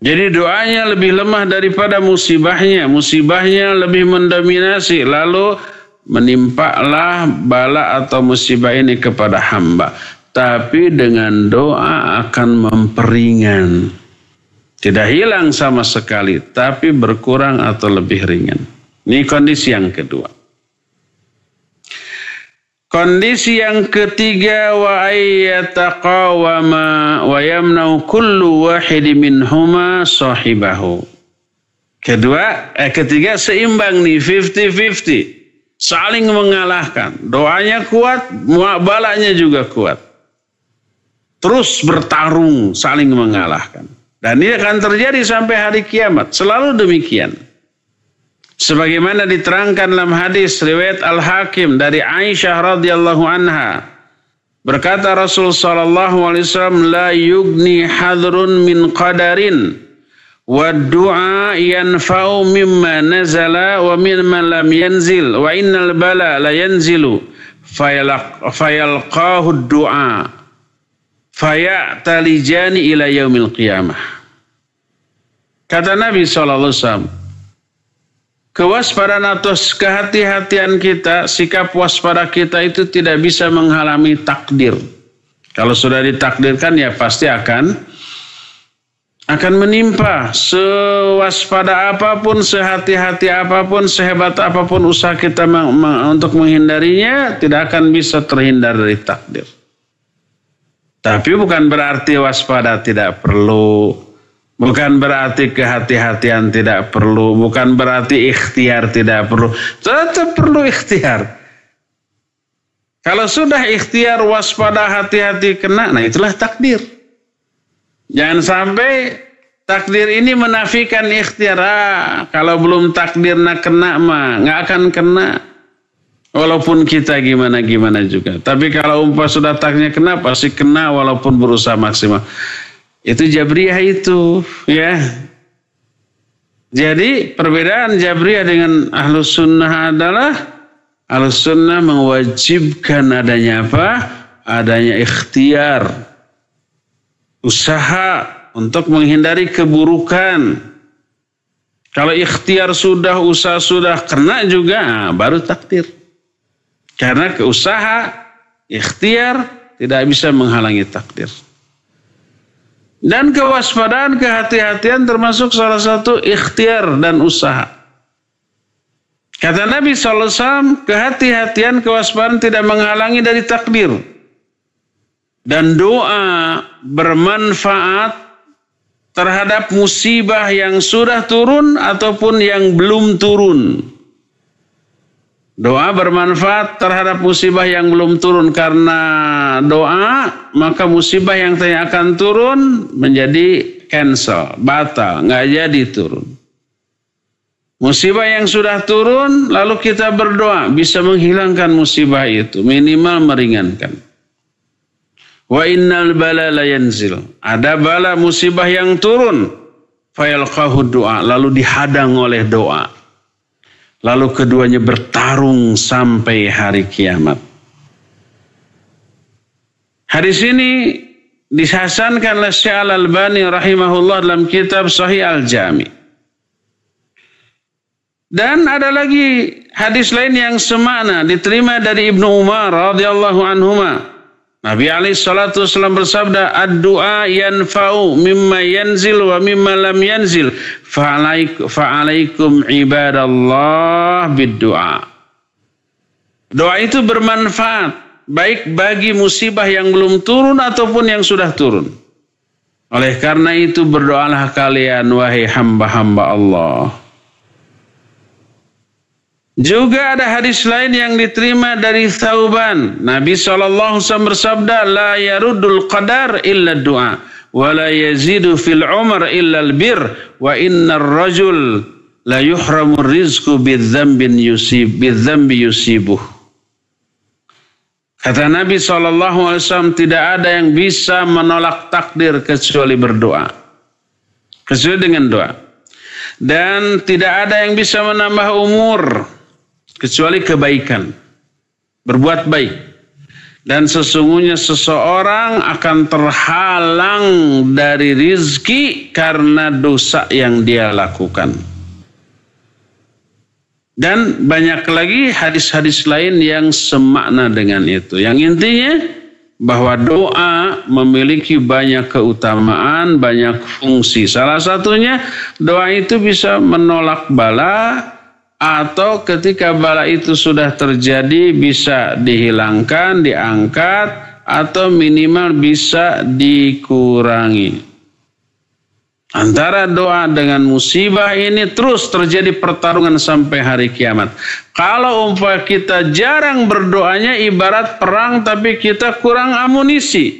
Jadi doanya lebih lemah daripada musibahnya. Musibahnya lebih mendominasi. Lalu menimpaklah bala atau musibah ini kepada hamba tapi dengan doa akan memperingan. Tidak hilang sama sekali, tapi berkurang atau lebih ringan. Ini kondisi yang kedua. Kondisi yang ketiga wa ayyataqawama wa yamnau kullu wahidin minhuma sahibahu. Kedua, eh, ketiga seimbang nih 50-50. Saling mengalahkan. Doanya kuat, muabalanya juga kuat terus bertarung saling mengalahkan. Dan ini akan terjadi sampai hari kiamat. Selalu demikian. Sebagaimana diterangkan dalam hadis riwayat Al-Hakim dari Aisyah radhiyallahu anha. Berkata Rasul sallallahu alaihi wasallam, "La yugni hadrun min qadarin." والدعاء ينفع مما نزل ومما لم ينزل وإن البلاء لا ينزل فيلقاه du'a." Faya talijani ila yaumil qiyamah. Kata Nabi SAW, kewaspadaan atau kehati-hatian kita, sikap waspada kita itu tidak bisa menghalami takdir. Kalau sudah ditakdirkan ya pasti akan akan menimpa sewaspada apapun, sehati-hati apapun, sehebat apapun usaha kita untuk menghindarinya tidak akan bisa terhindar dari takdir. Tapi bukan berarti waspada tidak perlu, bukan berarti kehati-hatian tidak perlu, bukan berarti ikhtiar tidak perlu. Tetap perlu ikhtiar. Kalau sudah ikhtiar waspada hati-hati kena, nah itulah takdir. Jangan sampai takdir ini menafikan ikhtiar. Ah, kalau belum takdir nak kena mah, nggak akan kena. Walaupun kita gimana-gimana juga. Tapi kalau umpah sudah taknya kena, pasti kena walaupun berusaha maksimal. Itu Jabriyah itu, ya. Jadi perbedaan Jabriyah dengan Ahlus Sunnah adalah Ahlus Sunnah mewajibkan adanya apa? Adanya ikhtiar. Usaha untuk menghindari keburukan. Kalau ikhtiar sudah, usaha sudah, kena juga, baru takdir. Karena keusaha, ikhtiar tidak bisa menghalangi takdir. Dan kewaspadaan, kehati-hatian termasuk salah satu ikhtiar dan usaha. Kata Nabi SAW, kehati-hatian, kewaspadaan tidak menghalangi dari takdir. Dan doa bermanfaat terhadap musibah yang sudah turun ataupun yang belum turun. Doa bermanfaat terhadap musibah yang belum turun karena doa, maka musibah yang tanya akan turun menjadi cancel, batal, nggak jadi turun. Musibah yang sudah turun, lalu kita berdoa bisa menghilangkan musibah itu, minimal meringankan. Wa innal bala layanzil. Ada bala musibah yang turun, fayalqahu doa, lalu dihadang oleh doa. Lalu keduanya bertarung sampai hari kiamat. Hadis ini dihasankan oleh Syekh al bani rahimahullah dalam kitab Sahih Al-Jami. Dan ada lagi hadis lain yang semana diterima dari Ibnu Umar radhiyallahu anhuma. Nabi Ali Shallallahu Wasallam bersabda, Adua yan yanfa'u mimma yanzil wa mimma lam yanzil, fa'alaikum fa ibadallah bid Doa itu bermanfaat baik bagi musibah yang belum turun ataupun yang sudah turun. Oleh karena itu berdoalah kalian wahai hamba-hamba Allah. Juga ada hadis lain yang diterima dari Thauban. Nabi SAW bersabda, La yaruddul qadar illa doa, wa la yazidu fil umar illa albir, wa inna rajul la yuhramu rizku bidzambin yusib, bidzambi yusibuh. Kata Nabi SAW, tidak ada yang bisa menolak takdir kecuali berdoa. Kecuali dengan doa. Dan tidak ada yang bisa menambah umur kecuali kebaikan. Berbuat baik. Dan sesungguhnya seseorang akan terhalang dari rizki karena dosa yang dia lakukan. Dan banyak lagi hadis-hadis lain yang semakna dengan itu. Yang intinya bahwa doa memiliki banyak keutamaan, banyak fungsi. Salah satunya doa itu bisa menolak bala, atau ketika bala itu sudah terjadi bisa dihilangkan, diangkat atau minimal bisa dikurangi. Antara doa dengan musibah ini terus terjadi pertarungan sampai hari kiamat. Kalau umpah kita jarang berdoanya ibarat perang tapi kita kurang amunisi.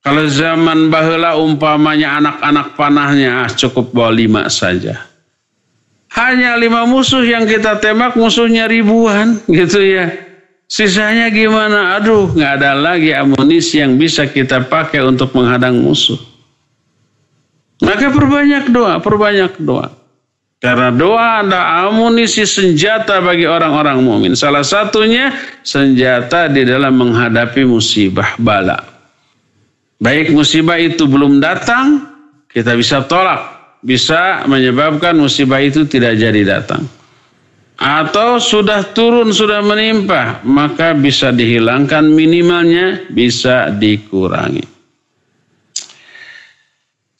Kalau zaman bahula umpamanya anak-anak panahnya ah, cukup bawa lima saja. Hanya lima musuh yang kita tembak musuhnya ribuan gitu ya. Sisanya gimana? Aduh, nggak ada lagi amunisi yang bisa kita pakai untuk menghadang musuh. Maka perbanyak doa, perbanyak doa. Karena doa adalah amunisi senjata bagi orang-orang mukmin. Salah satunya senjata di dalam menghadapi musibah bala. Baik musibah itu belum datang, kita bisa tolak bisa menyebabkan musibah itu tidak jadi datang. Atau sudah turun, sudah menimpa, maka bisa dihilangkan minimalnya, bisa dikurangi.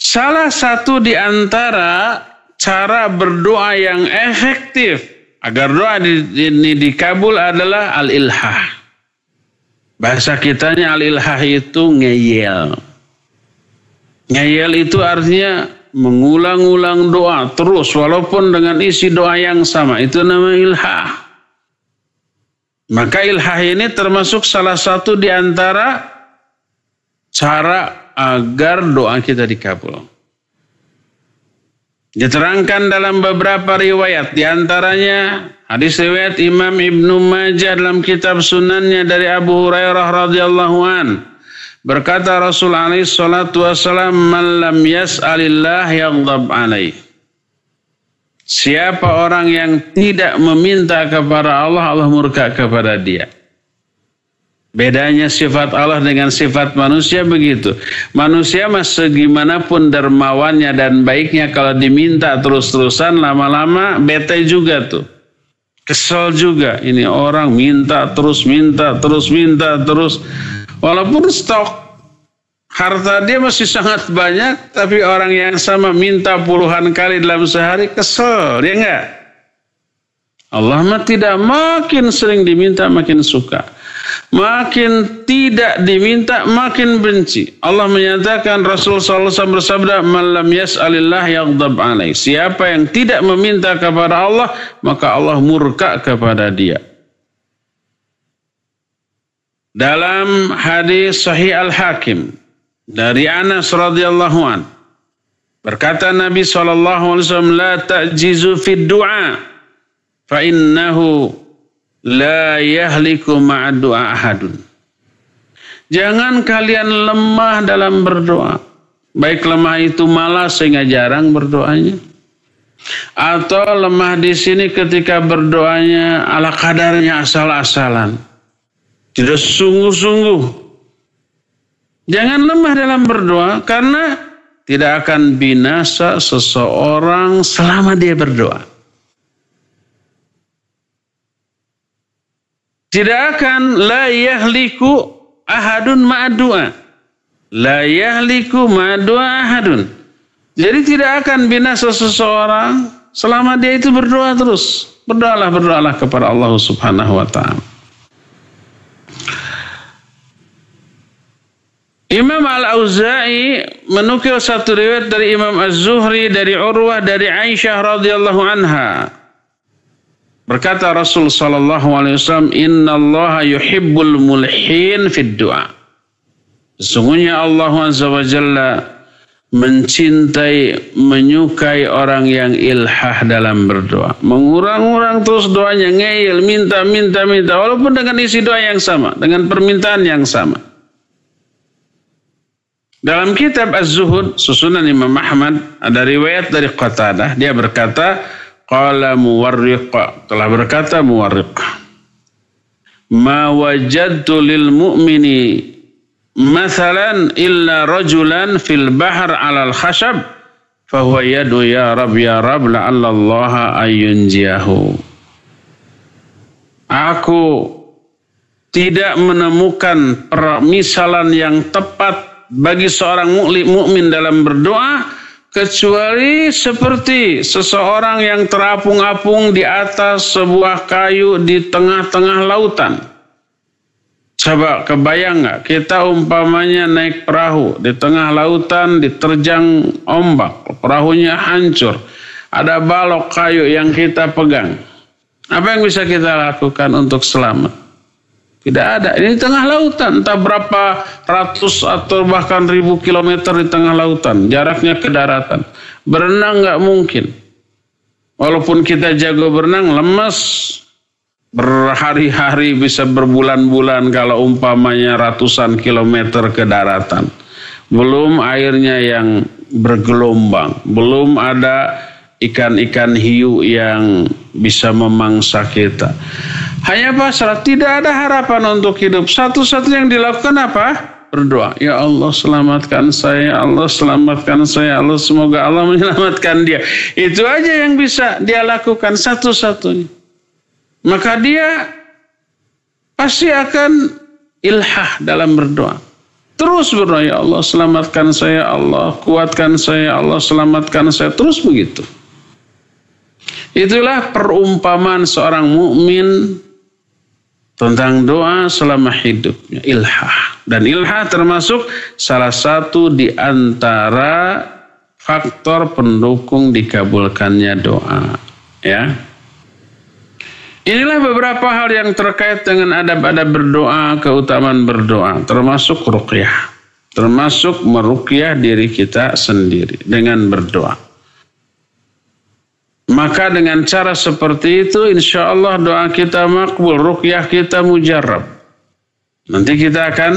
Salah satu di antara cara berdoa yang efektif agar doa ini dikabul adalah al-ilhah. Bahasa kitanya al-ilhah itu ngeyel. Ngeyel itu artinya mengulang-ulang doa terus walaupun dengan isi doa yang sama itu nama ilha Maka ilha ini termasuk salah satu di antara cara agar doa kita dikabul. Diterangkan dalam beberapa riwayat di antaranya hadis riwayat Imam Ibnu Majah dalam kitab Sunannya dari Abu Hurairah radhiyallahu an. Berkata Rasul alaihi salatu "Man lam yas'alillah yaghdab alaih." Siapa orang yang tidak meminta kepada Allah, Allah murka kepada dia. Bedanya sifat Allah dengan sifat manusia begitu. Manusia mas segimanapun dermawannya dan baiknya kalau diminta terus-terusan lama-lama bete juga tuh. Kesel juga ini orang minta terus minta terus minta terus Walaupun stok harta dia masih sangat banyak, tapi orang yang sama minta puluhan kali dalam sehari kesel, dia ya enggak. Allah mah tidak makin sering diminta makin suka. Makin tidak diminta makin benci. Allah menyatakan Rasul SAW bersabda, "Malam yas'alillah yaghdab alaih." Siapa yang tidak meminta kepada Allah, maka Allah murka kepada dia. Dalam hadis Sahih Al Hakim dari Anas radhiyallahu an berkata Nabi saw alaihi la ta'jizu du'a fa innahu la yahliku Jangan kalian lemah dalam berdoa. Baik lemah itu malas sehingga jarang berdoanya. Atau lemah di sini ketika berdoanya ala kadarnya asal-asalan tidak sungguh-sungguh. Jangan lemah dalam berdoa karena tidak akan binasa seseorang selama dia berdoa. Tidak akan layah liku ahadun ma'adua. La yahliku ma'adua ahadun. Jadi tidak akan binasa seseorang selama dia itu berdoa terus. Berdoalah, berdoalah kepada Allah subhanahu wa ta'ala. Imam Al-Auza'i menukil satu riwayat dari Imam Az-Zuhri dari Urwah dari Aisyah radhiyallahu anha. Berkata Rasul sallallahu alaihi wasallam, "Inna Allah yuhibbul mulhin fid du'a." Sesungguhnya Allah azza wa jalla mencintai, menyukai orang yang ilhah dalam berdoa. Mengurang-urang terus doanya, ngeyel, minta, minta, minta. Walaupun dengan isi doa yang sama, dengan permintaan yang sama. Dalam kitab Az-Zuhud susunan Imam Ahmad ada riwayat dari Qatadah dia berkata qala muwarriq telah berkata muwarriq ma wajadtu lil mu'mini masalan illa rajulan fil bahr ala al khashab huwa yadu ya rab ya rab la Allah ayunjiahu Aku tidak menemukan permisalan yang tepat bagi seorang mukmin dalam berdoa kecuali seperti seseorang yang terapung-apung di atas sebuah kayu di tengah-tengah lautan. Coba kebayang nggak kita umpamanya naik perahu di tengah lautan diterjang ombak, perahunya hancur, ada balok kayu yang kita pegang. Apa yang bisa kita lakukan untuk selamat? Tidak ada. Ini di tengah lautan, entah berapa ratus atau bahkan ribu kilometer di tengah lautan. Jaraknya ke daratan. Berenang nggak mungkin. Walaupun kita jago berenang, lemas. Berhari-hari bisa berbulan-bulan kalau umpamanya ratusan kilometer ke daratan. Belum airnya yang bergelombang. Belum ada ikan-ikan hiu yang bisa memangsa kita. Hanya pasrah, tidak ada harapan untuk hidup. Satu-satunya yang dilakukan apa? berdoa, Ya Allah selamatkan saya, ya Allah selamatkan saya, ya Allah semoga Allah menyelamatkan dia. Itu aja yang bisa dia lakukan satu-satunya. Maka dia pasti akan ilhah dalam berdoa. Terus berdoa, Ya Allah selamatkan saya, ya Allah kuatkan saya, Allah selamatkan saya. Terus begitu. Itulah perumpamaan seorang mukmin tentang doa selama hidupnya ilhah dan ilhah termasuk salah satu di antara faktor pendukung dikabulkannya doa ya Inilah beberapa hal yang terkait dengan adab-adab berdoa, keutamaan berdoa, termasuk ruqyah, termasuk meruqyah diri kita sendiri dengan berdoa. Maka dengan cara seperti itu insya Allah doa kita makbul, rukyah kita mujarab. Nanti kita akan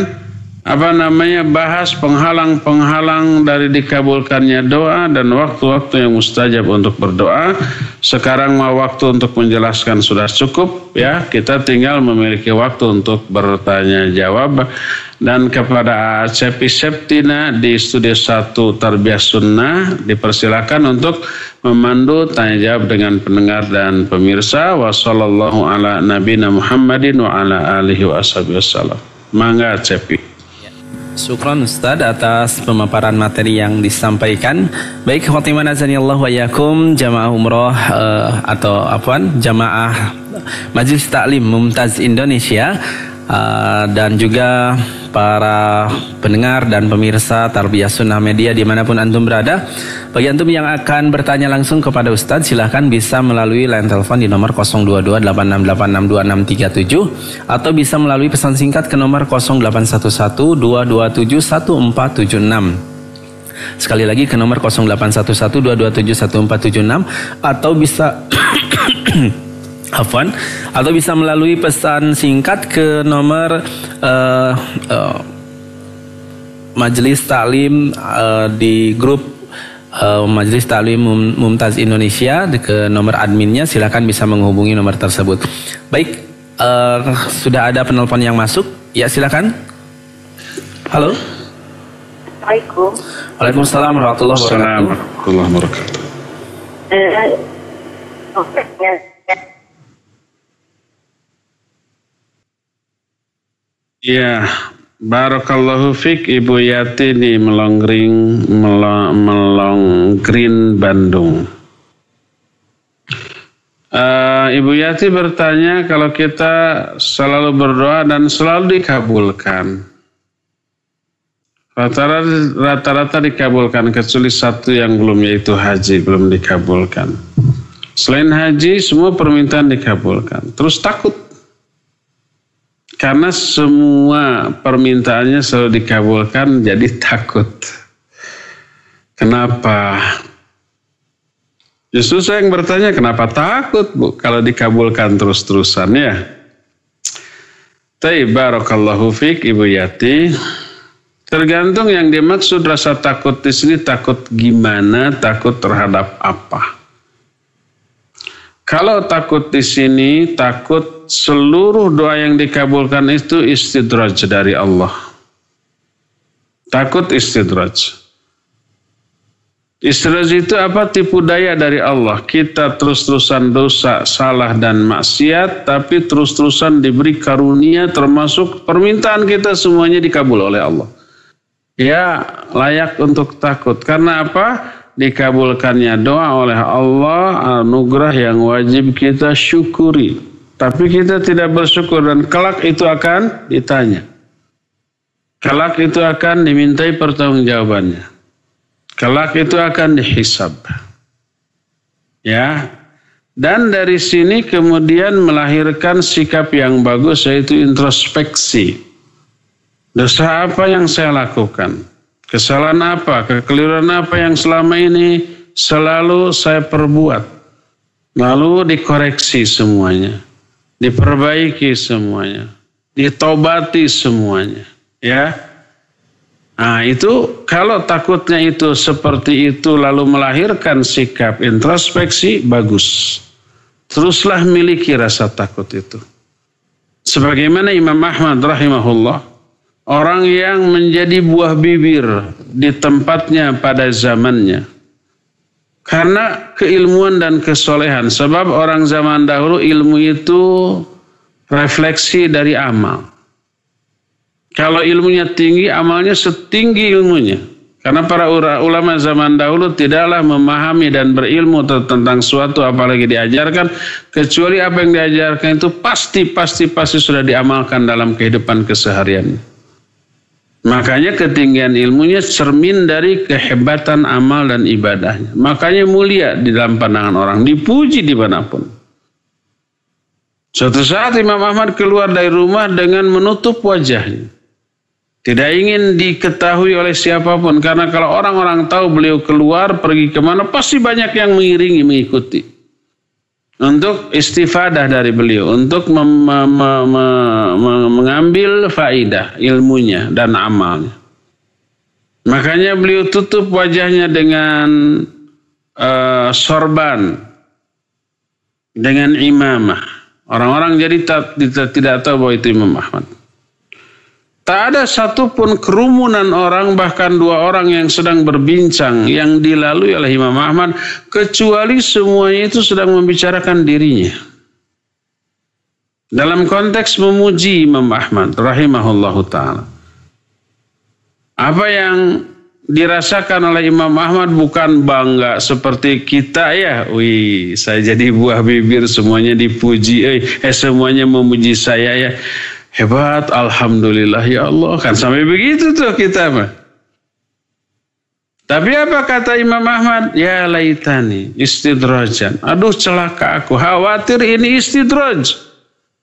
apa namanya bahas penghalang-penghalang dari dikabulkannya doa dan waktu-waktu yang mustajab untuk berdoa. Sekarang mau waktu untuk menjelaskan sudah cukup ya. Kita tinggal memiliki waktu untuk bertanya jawab dan kepada Cepi Septina di Studio 1 Tarbiyah Sunnah dipersilakan untuk memandu tanya jawab dengan pendengar dan pemirsa. Wassalamualaikum warahmatullahi wabarakatuh Muhammadin wa ala alihi wa Mangga Cepi. Syukran Ustaz atas pemaparan materi yang disampaikan. Baik, khotimah nazanillahu wa yakum jamaah umroh uh, atau apaan jamaah Majelis Taklim Mumtaz Indonesia uh, dan juga para pendengar dan pemirsa Tarbiyah Sunnah Media dimanapun Antum berada. Bagi Antum yang akan bertanya langsung kepada Ustadz, silahkan bisa melalui line telepon di nomor 02286862637 atau bisa melalui pesan singkat ke nomor 08112271476 Sekali lagi ke nomor 1476 atau bisa Afwan atau bisa melalui pesan singkat ke nomor uh, eh, uh, eh, Majelis Taklim uh, eh, di grup uh, Majelis Taklim Mum Mumtaz Indonesia ke nomor adminnya silahkan bisa menghubungi nomor tersebut. Baik, uh, sudah ada penelpon yang masuk. Ya silakan. Halo. Assalamualaikum. Waalaikumsalam warahmatullahi wabarakatuh. Waalaikumsalam warahmatullahi wabarakatuh. Oh, ya. Iya, Barokallahu fik Ibu Yati di Melonggring Melong, Melonggrin Bandung. Uh, Ibu Yati bertanya kalau kita selalu berdoa dan selalu dikabulkan. Rata-rata dikabulkan kecuali satu yang belum yaitu haji belum dikabulkan. Selain haji semua permintaan dikabulkan. Terus takut karena semua permintaannya selalu dikabulkan jadi takut. Kenapa? Justru saya yang bertanya kenapa takut bu kalau dikabulkan terus-terusan ya. Tapi barokallahu fiq Ibu Yati. Tergantung yang dimaksud rasa takut di sini takut gimana, takut terhadap apa. Kalau takut di sini, takut seluruh doa yang dikabulkan itu istidraj dari Allah. Takut istidraj. Istidraj itu apa? Tipu daya dari Allah. Kita terus-terusan dosa, salah, dan maksiat, tapi terus-terusan diberi karunia termasuk permintaan kita semuanya dikabul oleh Allah. Ya, layak untuk takut. Karena apa? dikabulkannya doa oleh Allah anugerah yang wajib kita syukuri. Tapi kita tidak bersyukur dan kelak itu akan ditanya. Kelak itu akan dimintai pertanggungjawabannya. Kelak itu akan dihisab. Ya. Dan dari sini kemudian melahirkan sikap yang bagus yaitu introspeksi. Dosa apa yang saya lakukan? Kesalahan apa, kekeliruan apa yang selama ini selalu saya perbuat. Lalu dikoreksi semuanya. Diperbaiki semuanya. Ditobati semuanya. Ya. Nah itu kalau takutnya itu seperti itu lalu melahirkan sikap introspeksi bagus. Teruslah miliki rasa takut itu. Sebagaimana Imam Ahmad rahimahullah orang yang menjadi buah bibir di tempatnya pada zamannya. Karena keilmuan dan kesolehan. Sebab orang zaman dahulu ilmu itu refleksi dari amal. Kalau ilmunya tinggi, amalnya setinggi ilmunya. Karena para ulama zaman dahulu tidaklah memahami dan berilmu tentang suatu apalagi diajarkan. Kecuali apa yang diajarkan itu pasti, pasti, pasti sudah diamalkan dalam kehidupan kesehariannya. Makanya ketinggian ilmunya cermin dari kehebatan amal dan ibadahnya. Makanya mulia di dalam pandangan orang, dipuji dimanapun. Suatu saat Imam Ahmad keluar dari rumah dengan menutup wajahnya. Tidak ingin diketahui oleh siapapun. Karena kalau orang-orang tahu beliau keluar, pergi kemana, pasti banyak yang mengiringi, mengikuti untuk istifadah dari beliau, untuk mem, mengambil faidah ilmunya dan amalnya. Makanya beliau tutup wajahnya dengan uh, sorban, dengan imamah. Orang-orang jadi tak, tidak tahu bahwa itu Imam Ahmad. Tak ada satupun kerumunan orang bahkan dua orang yang sedang berbincang yang dilalui oleh Imam Ahmad kecuali semuanya itu sedang membicarakan dirinya. Dalam konteks memuji Imam Ahmad rahimahullahu taala. Apa yang dirasakan oleh Imam Ahmad bukan bangga seperti kita ya. Wih, saya jadi buah bibir semuanya dipuji, eh, eh semuanya memuji saya ya Hebat, Alhamdulillah ya Allah. Kan sampai begitu tuh kita mah. Tapi apa kata Imam Ahmad? Ya laitani istidrojan. Aduh celaka aku. Khawatir ini istidroj.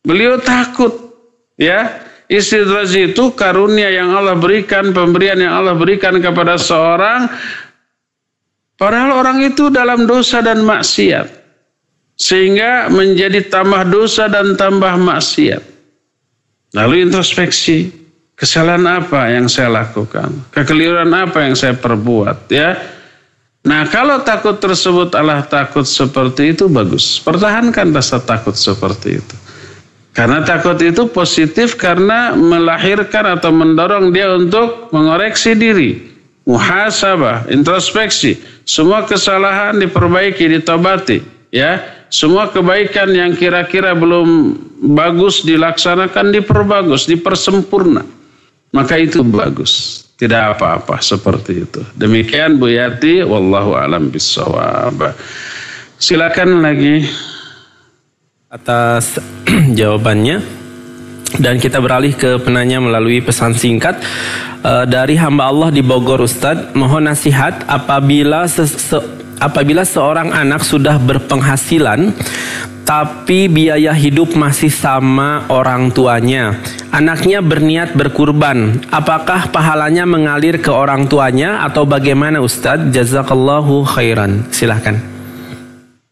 Beliau takut. Ya. Istidroj itu karunia yang Allah berikan. Pemberian yang Allah berikan kepada seorang. Padahal orang itu dalam dosa dan maksiat. Sehingga menjadi tambah dosa dan tambah maksiat. Lalu introspeksi, kesalahan apa yang saya lakukan? Kekeliruan apa yang saya perbuat, ya? Nah, kalau takut tersebut Allah takut seperti itu bagus. Pertahankan rasa takut seperti itu. Karena takut itu positif karena melahirkan atau mendorong dia untuk mengoreksi diri. Muhasabah, introspeksi. Semua kesalahan diperbaiki, ditobati. Ya, semua kebaikan yang kira-kira belum bagus dilaksanakan diperbagus, dipersempurna. Maka itu bagus. Tidak apa-apa seperti itu. Demikian Bu Yati, wallahu alam bisawab. Silakan lagi atas jawabannya. Dan kita beralih ke penanya melalui pesan singkat e, dari hamba Allah di Bogor Ustadz. Mohon nasihat apabila sese apabila seorang anak sudah berpenghasilan tapi biaya hidup masih sama orang tuanya. Anaknya berniat berkurban. Apakah pahalanya mengalir ke orang tuanya atau bagaimana Ustadz? Jazakallahu khairan. Silahkan.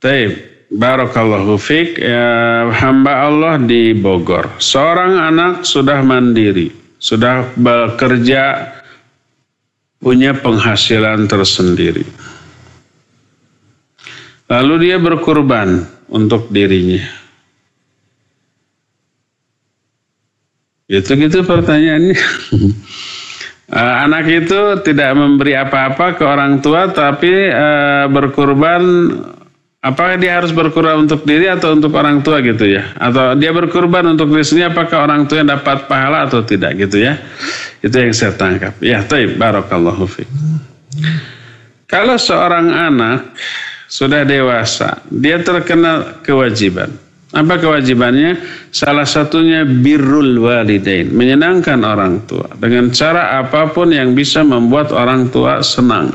Baik. Barakallahu fiq. Ya, hamba Allah di Bogor. Seorang anak sudah mandiri. Sudah bekerja punya penghasilan tersendiri Lalu dia berkorban untuk dirinya. Itu gitu pertanyaannya. Eh, anak itu tidak memberi apa-apa ke orang tua tapi eh, berkorban apakah dia harus berkorban untuk diri atau untuk orang tua gitu ya? Atau dia berkorban untuk diri apakah orang tua yang dapat pahala atau tidak gitu ya? Itu yang saya tangkap. Ya, baik. Barokallahu fiqh. Kalau seorang anak sudah dewasa, dia terkena kewajiban. Apa kewajibannya? Salah satunya birrul walidain, menyenangkan orang tua dengan cara apapun yang bisa membuat orang tua senang.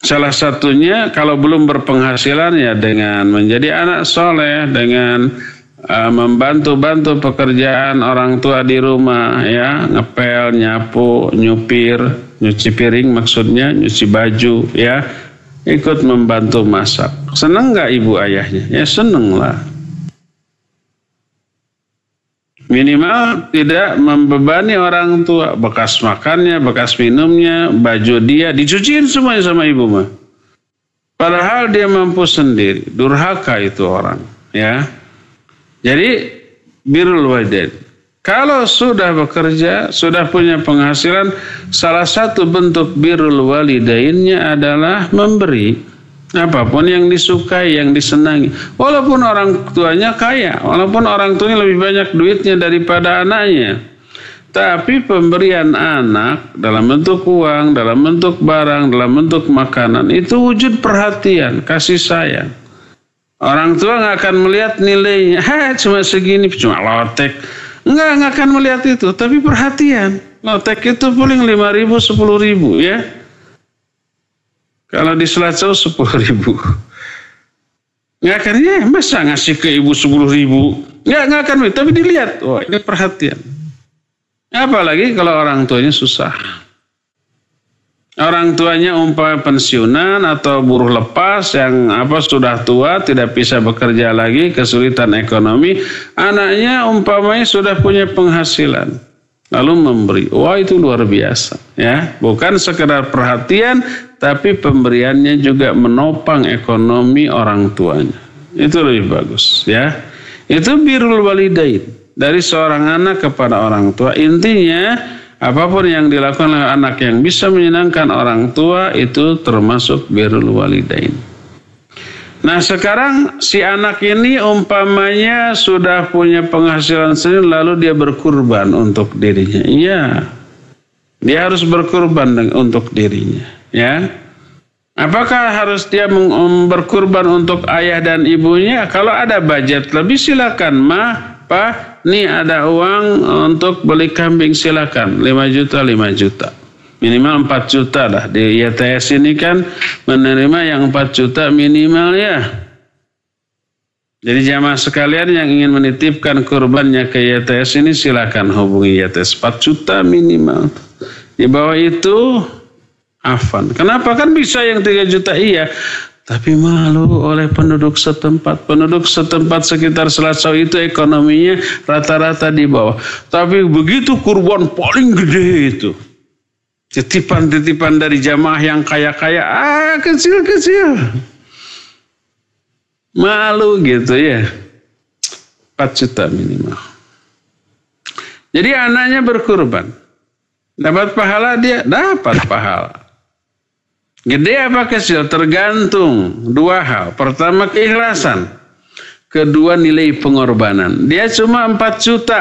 Salah satunya kalau belum berpenghasilan ya dengan menjadi anak soleh, dengan uh, membantu-bantu pekerjaan orang tua di rumah ya, ngepel, nyapu, nyupir, nyuci piring maksudnya, nyuci baju ya, ikut membantu masak. Senang nggak ibu ayahnya? Ya seneng lah. Minimal tidak membebani orang tua. Bekas makannya, bekas minumnya, baju dia, dicuciin semuanya sama ibu mah. Padahal dia mampu sendiri. Durhaka itu orang. ya. Jadi, birul walidain. Kalau sudah bekerja, sudah punya penghasilan, salah satu bentuk birrul walidainnya adalah memberi apapun yang disukai, yang disenangi. Walaupun orang tuanya kaya, walaupun orang tuanya lebih banyak duitnya daripada anaknya. Tapi pemberian anak dalam bentuk uang, dalam bentuk barang, dalam bentuk makanan itu wujud perhatian, kasih sayang. Orang tua nggak akan melihat nilainya, Hah, cuma segini, cuma lotek Enggak, enggak akan melihat itu. Tapi perhatian. notek itu paling 5 ribu, 10 ribu ya. Kalau di Selacau 10 ribu. Enggak akan, ya masa ngasih ke ibu 10 ribu. Enggak, enggak akan. melihat Tapi dilihat, wah ini perhatian. Apalagi kalau orang tuanya susah orang tuanya umpama pensiunan atau buruh lepas yang apa sudah tua tidak bisa bekerja lagi kesulitan ekonomi anaknya umpamanya sudah punya penghasilan lalu memberi wah itu luar biasa ya bukan sekedar perhatian tapi pemberiannya juga menopang ekonomi orang tuanya itu lebih bagus ya itu birul walidain dari seorang anak kepada orang tua intinya apapun yang dilakukan oleh anak yang bisa menyenangkan orang tua itu termasuk birrul walidain. Nah sekarang si anak ini umpamanya sudah punya penghasilan sendiri lalu dia berkurban untuk dirinya. Iya, dia harus berkurban untuk dirinya. Ya, apakah harus dia berkurban untuk ayah dan ibunya? Kalau ada budget lebih silakan mah Pak, ini ada uang untuk beli kambing silakan 5 juta 5 juta. Minimal 4 juta dah. Di YTS ini kan menerima yang 4 juta minimal ya. Jadi jamaah sekalian yang ingin menitipkan kurbannya ke YTS ini silakan hubungi YTS 4 juta minimal. Di bawah itu afan. Kenapa kan bisa yang 3 juta iya. Tapi malu oleh penduduk setempat. Penduduk setempat sekitar Selasau itu ekonominya rata-rata di bawah. Tapi begitu kurban paling gede itu. Titipan-titipan dari jamaah yang kaya-kaya, ah kecil-kecil. Malu gitu ya. 4 juta minimal. Jadi anaknya berkurban. Dapat pahala dia, dapat pahala. Gede apa kecil tergantung dua hal. Pertama keikhlasan. Kedua nilai pengorbanan. Dia cuma 4 juta.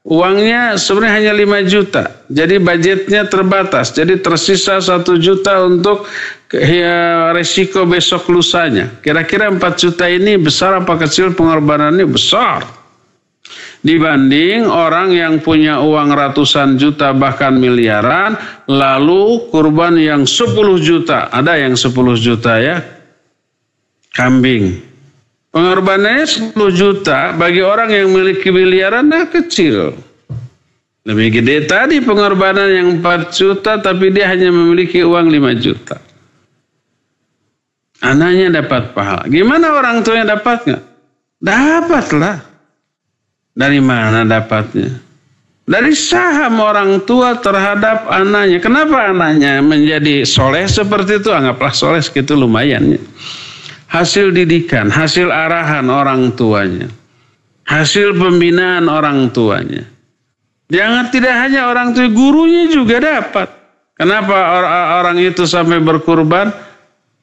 Uangnya sebenarnya hanya 5 juta. Jadi budgetnya terbatas. Jadi tersisa 1 juta untuk eh, ya, resiko besok lusanya. Kira-kira 4 juta ini besar apa kecil pengorbanannya? Besar dibanding orang yang punya uang ratusan juta bahkan miliaran lalu kurban yang 10 juta ada yang 10 juta ya kambing pengorbanannya 10 juta bagi orang yang memiliki miliaran nah kecil lebih gede tadi pengorbanan yang 4 juta tapi dia hanya memiliki uang 5 juta anaknya dapat pahala gimana orang tuanya dapat nggak dapatlah dari mana dapatnya? Dari saham orang tua terhadap anaknya. Kenapa anaknya menjadi soleh seperti itu? Anggaplah soleh segitu lumayan. Ya. Hasil didikan, hasil arahan orang tuanya. Hasil pembinaan orang tuanya. Jangan tidak hanya orang tua, gurunya juga dapat. Kenapa orang itu sampai berkurban?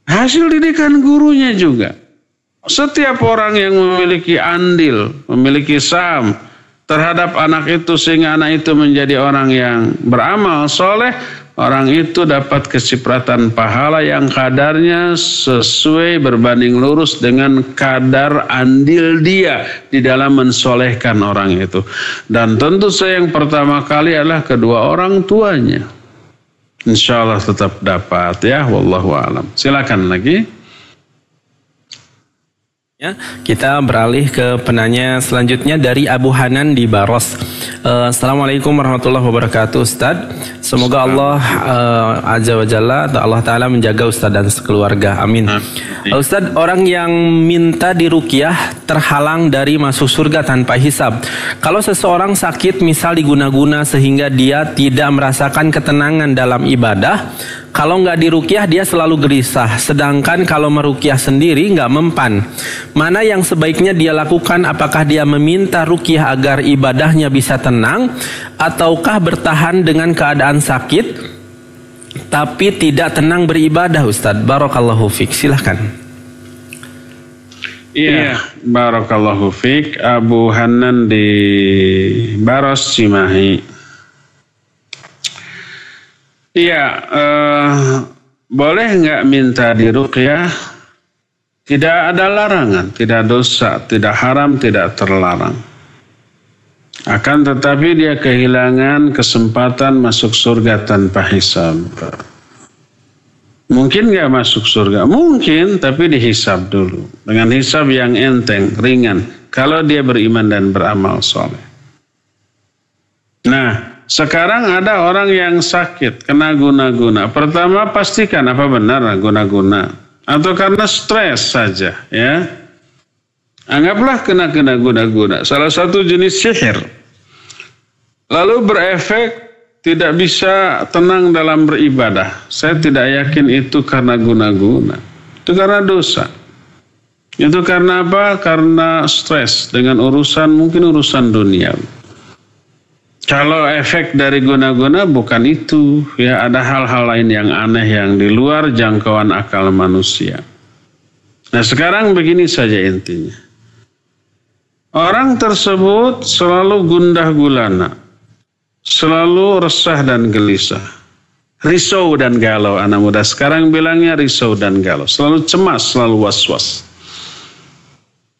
Hasil didikan gurunya juga setiap orang yang memiliki andil, memiliki saham terhadap anak itu sehingga anak itu menjadi orang yang beramal soleh, orang itu dapat kecipratan pahala yang kadarnya sesuai berbanding lurus dengan kadar andil dia di dalam mensolehkan orang itu. Dan tentu saya yang pertama kali adalah kedua orang tuanya. Insya Allah tetap dapat ya, wallahu alam. Silakan lagi. Ya, kita beralih ke penanya selanjutnya dari Abu Hanan di Baros. Uh, Assalamualaikum warahmatullahi wabarakatuh, Ustaz. Semoga Allah uh, azza wa atau Allah taala menjaga Ustaz dan sekeluarga. Amin. Uh, eh, Ustaz, orang yang minta diruqyah terhalang dari masuk surga tanpa hisab. Kalau seseorang sakit misal diguna-guna sehingga dia tidak merasakan ketenangan dalam ibadah, kalau nggak dirukiah dia selalu gelisah. Sedangkan kalau merukiah sendiri nggak mempan. Mana yang sebaiknya dia lakukan? Apakah dia meminta rukyah agar ibadahnya bisa tenang? Ataukah bertahan dengan keadaan sakit? Tapi tidak tenang beribadah Ustadz. Barokallahu fiq. Silahkan. Iya, yeah. barakallahu fiq Abu Hanan di Baros Cimahi. Iya, eh, boleh nggak minta diruqyah? Tidak ada larangan, tidak dosa, tidak haram, tidak terlarang. Akan tetapi dia kehilangan kesempatan masuk surga tanpa hisab. Mungkin nggak masuk surga? Mungkin, tapi dihisab dulu. Dengan hisab yang enteng, ringan. Kalau dia beriman dan beramal soleh. Nah, sekarang ada orang yang sakit, kena guna-guna. Pertama pastikan apa benar guna-guna. Atau karena stres saja ya. Anggaplah kena-kena guna-guna. Salah satu jenis sihir. Lalu berefek tidak bisa tenang dalam beribadah. Saya tidak yakin itu karena guna-guna. Itu karena dosa. Itu karena apa? Karena stres dengan urusan, mungkin urusan dunia. Kalau efek dari guna-guna bukan itu, ya ada hal-hal lain yang aneh yang di luar jangkauan akal manusia. Nah sekarang begini saja intinya. Orang tersebut selalu gundah gulana, selalu resah dan gelisah, risau dan galau. Anak muda sekarang bilangnya risau dan galau, selalu cemas, selalu was-was.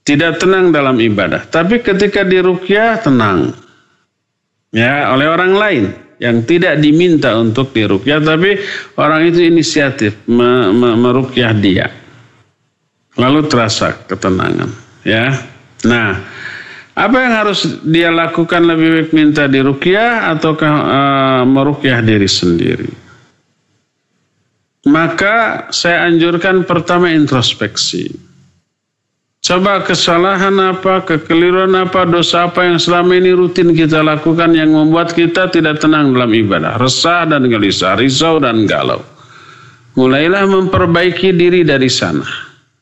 Tidak tenang dalam ibadah, tapi ketika dirukyah tenang, ya oleh orang lain yang tidak diminta untuk dirukyah tapi orang itu inisiatif merukyah dia lalu terasa ketenangan ya nah apa yang harus dia lakukan lebih baik minta dirukyah ataukah e, merukyah diri sendiri maka saya anjurkan pertama introspeksi Coba kesalahan apa, kekeliruan apa, dosa apa yang selama ini rutin kita lakukan yang membuat kita tidak tenang dalam ibadah. Resah dan gelisah, risau dan galau. Mulailah memperbaiki diri dari sana.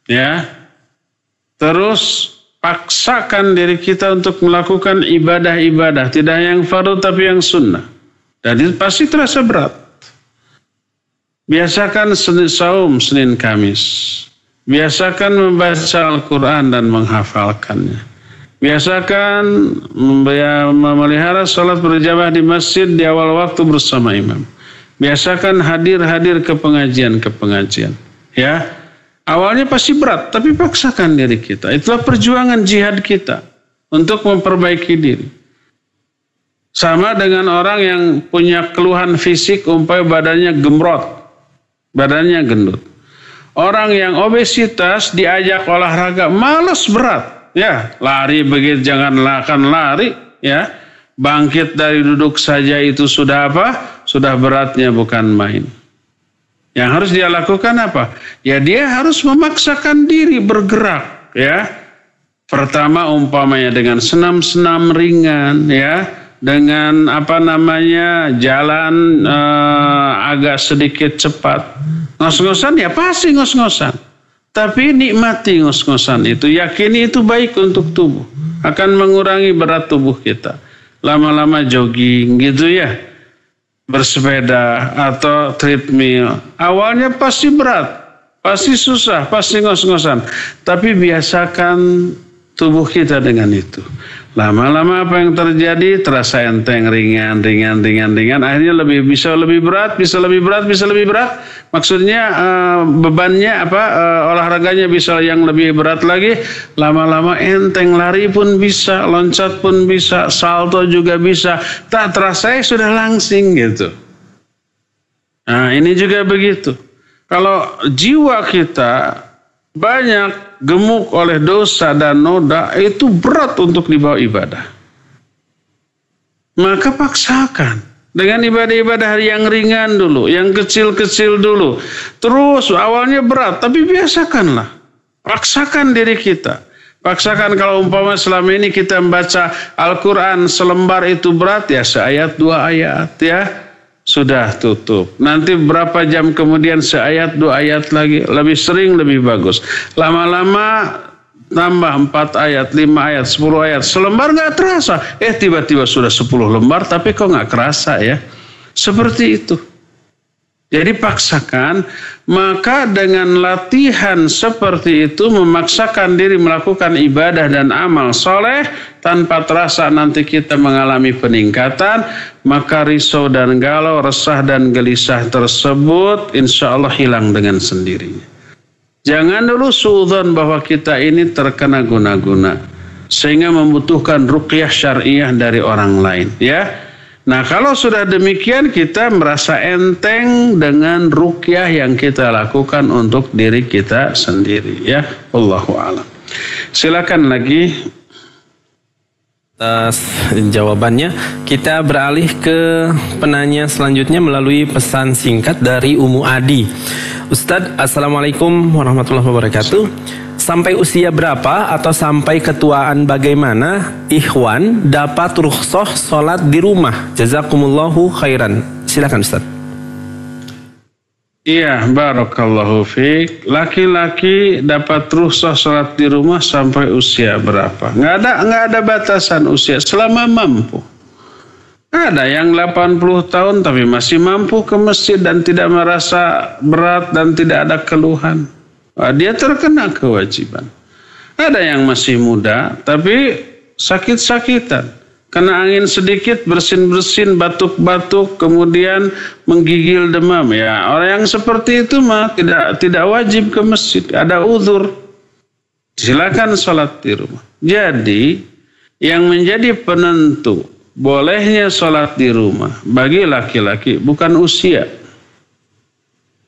Ya. Terus paksakan diri kita untuk melakukan ibadah-ibadah. Tidak yang fardu tapi yang sunnah. Dan itu pasti terasa berat. Biasakan Senin, saum Senin Kamis. Biasakan membaca Al-Quran dan menghafalkannya. Biasakan memelihara sholat berjamaah di masjid di awal waktu bersama imam. Biasakan hadir-hadir ke pengajian-ke pengajian. Ya, awalnya pasti berat, tapi paksakan diri kita. Itulah perjuangan jihad kita untuk memperbaiki diri. Sama dengan orang yang punya keluhan fisik, umpamanya badannya gemrot, badannya gendut. Orang yang obesitas diajak olahraga malas berat. Ya, lari begitu jangan akan lari ya. Bangkit dari duduk saja itu sudah apa? Sudah beratnya bukan main. Yang harus dia lakukan apa? Ya dia harus memaksakan diri bergerak ya. Pertama umpamanya dengan senam-senam ringan ya, dengan apa namanya jalan eh, agak sedikit cepat Ngos-ngosan ya pasti ngos-ngosan. Tapi nikmati ngos-ngosan itu. Yakini itu baik untuk tubuh. Akan mengurangi berat tubuh kita. Lama-lama jogging gitu ya. Bersepeda atau treadmill. Awalnya pasti berat. Pasti susah, pasti ngos-ngosan. Tapi biasakan tubuh kita dengan itu. Lama-lama apa yang terjadi terasa enteng, ringan, ringan, ringan, ringan. Akhirnya lebih bisa lebih berat, bisa lebih berat, bisa lebih berat. Maksudnya eh, bebannya apa eh, olahraganya bisa yang lebih berat lagi. Lama-lama enteng lari pun bisa, loncat pun bisa, salto juga bisa. Tak terasa ya sudah langsing gitu. Nah ini juga begitu. Kalau jiwa kita banyak gemuk oleh dosa dan noda itu berat untuk dibawa ibadah. Maka paksakan dengan ibadah-ibadah yang ringan dulu, yang kecil-kecil dulu. Terus awalnya berat, tapi biasakanlah. Paksakan diri kita. Paksakan kalau umpama selama ini kita membaca Al-Quran selembar itu berat ya seayat dua ayat ya sudah tutup. Nanti berapa jam kemudian seayat dua ayat lagi, lebih sering lebih bagus. Lama-lama tambah empat ayat, lima ayat, sepuluh ayat, selembar nggak terasa. Eh tiba-tiba sudah sepuluh lembar, tapi kok nggak kerasa ya? Seperti itu. Jadi paksakan, maka dengan latihan seperti itu memaksakan diri melakukan ibadah dan amal soleh tanpa terasa nanti kita mengalami peningkatan, maka risau dan galau, resah dan gelisah tersebut insya Allah hilang dengan sendirinya. Jangan dulu suudon bahwa kita ini terkena guna-guna sehingga membutuhkan ruqyah syariah dari orang lain ya Nah kalau sudah demikian kita merasa enteng dengan rukyah yang kita lakukan untuk diri kita sendiri ya. Allahu alam. Silakan lagi atas jawabannya. Kita beralih ke penanya selanjutnya melalui pesan singkat dari Umu Adi. Ustadz, Assalamualaikum warahmatullahi wabarakatuh sampai usia berapa atau sampai ketuaan bagaimana ikhwan dapat rukhsah sholat di rumah? Jazakumullahu khairan. Silakan Ustaz. Iya, barakallahu fiik. Laki-laki dapat rukhsah sholat di rumah sampai usia berapa? Nggak ada nggak ada batasan usia selama mampu. Ada yang 80 tahun tapi masih mampu ke masjid dan tidak merasa berat dan tidak ada keluhan. Ah, dia terkena kewajiban. Ada yang masih muda tapi sakit-sakitan. Kena angin sedikit, bersin-bersin, batuk-batuk, kemudian menggigil demam. Ya, orang yang seperti itu mah tidak tidak wajib ke masjid, ada uzur. Silakan sholat di rumah. Jadi yang menjadi penentu bolehnya sholat di rumah bagi laki-laki bukan usia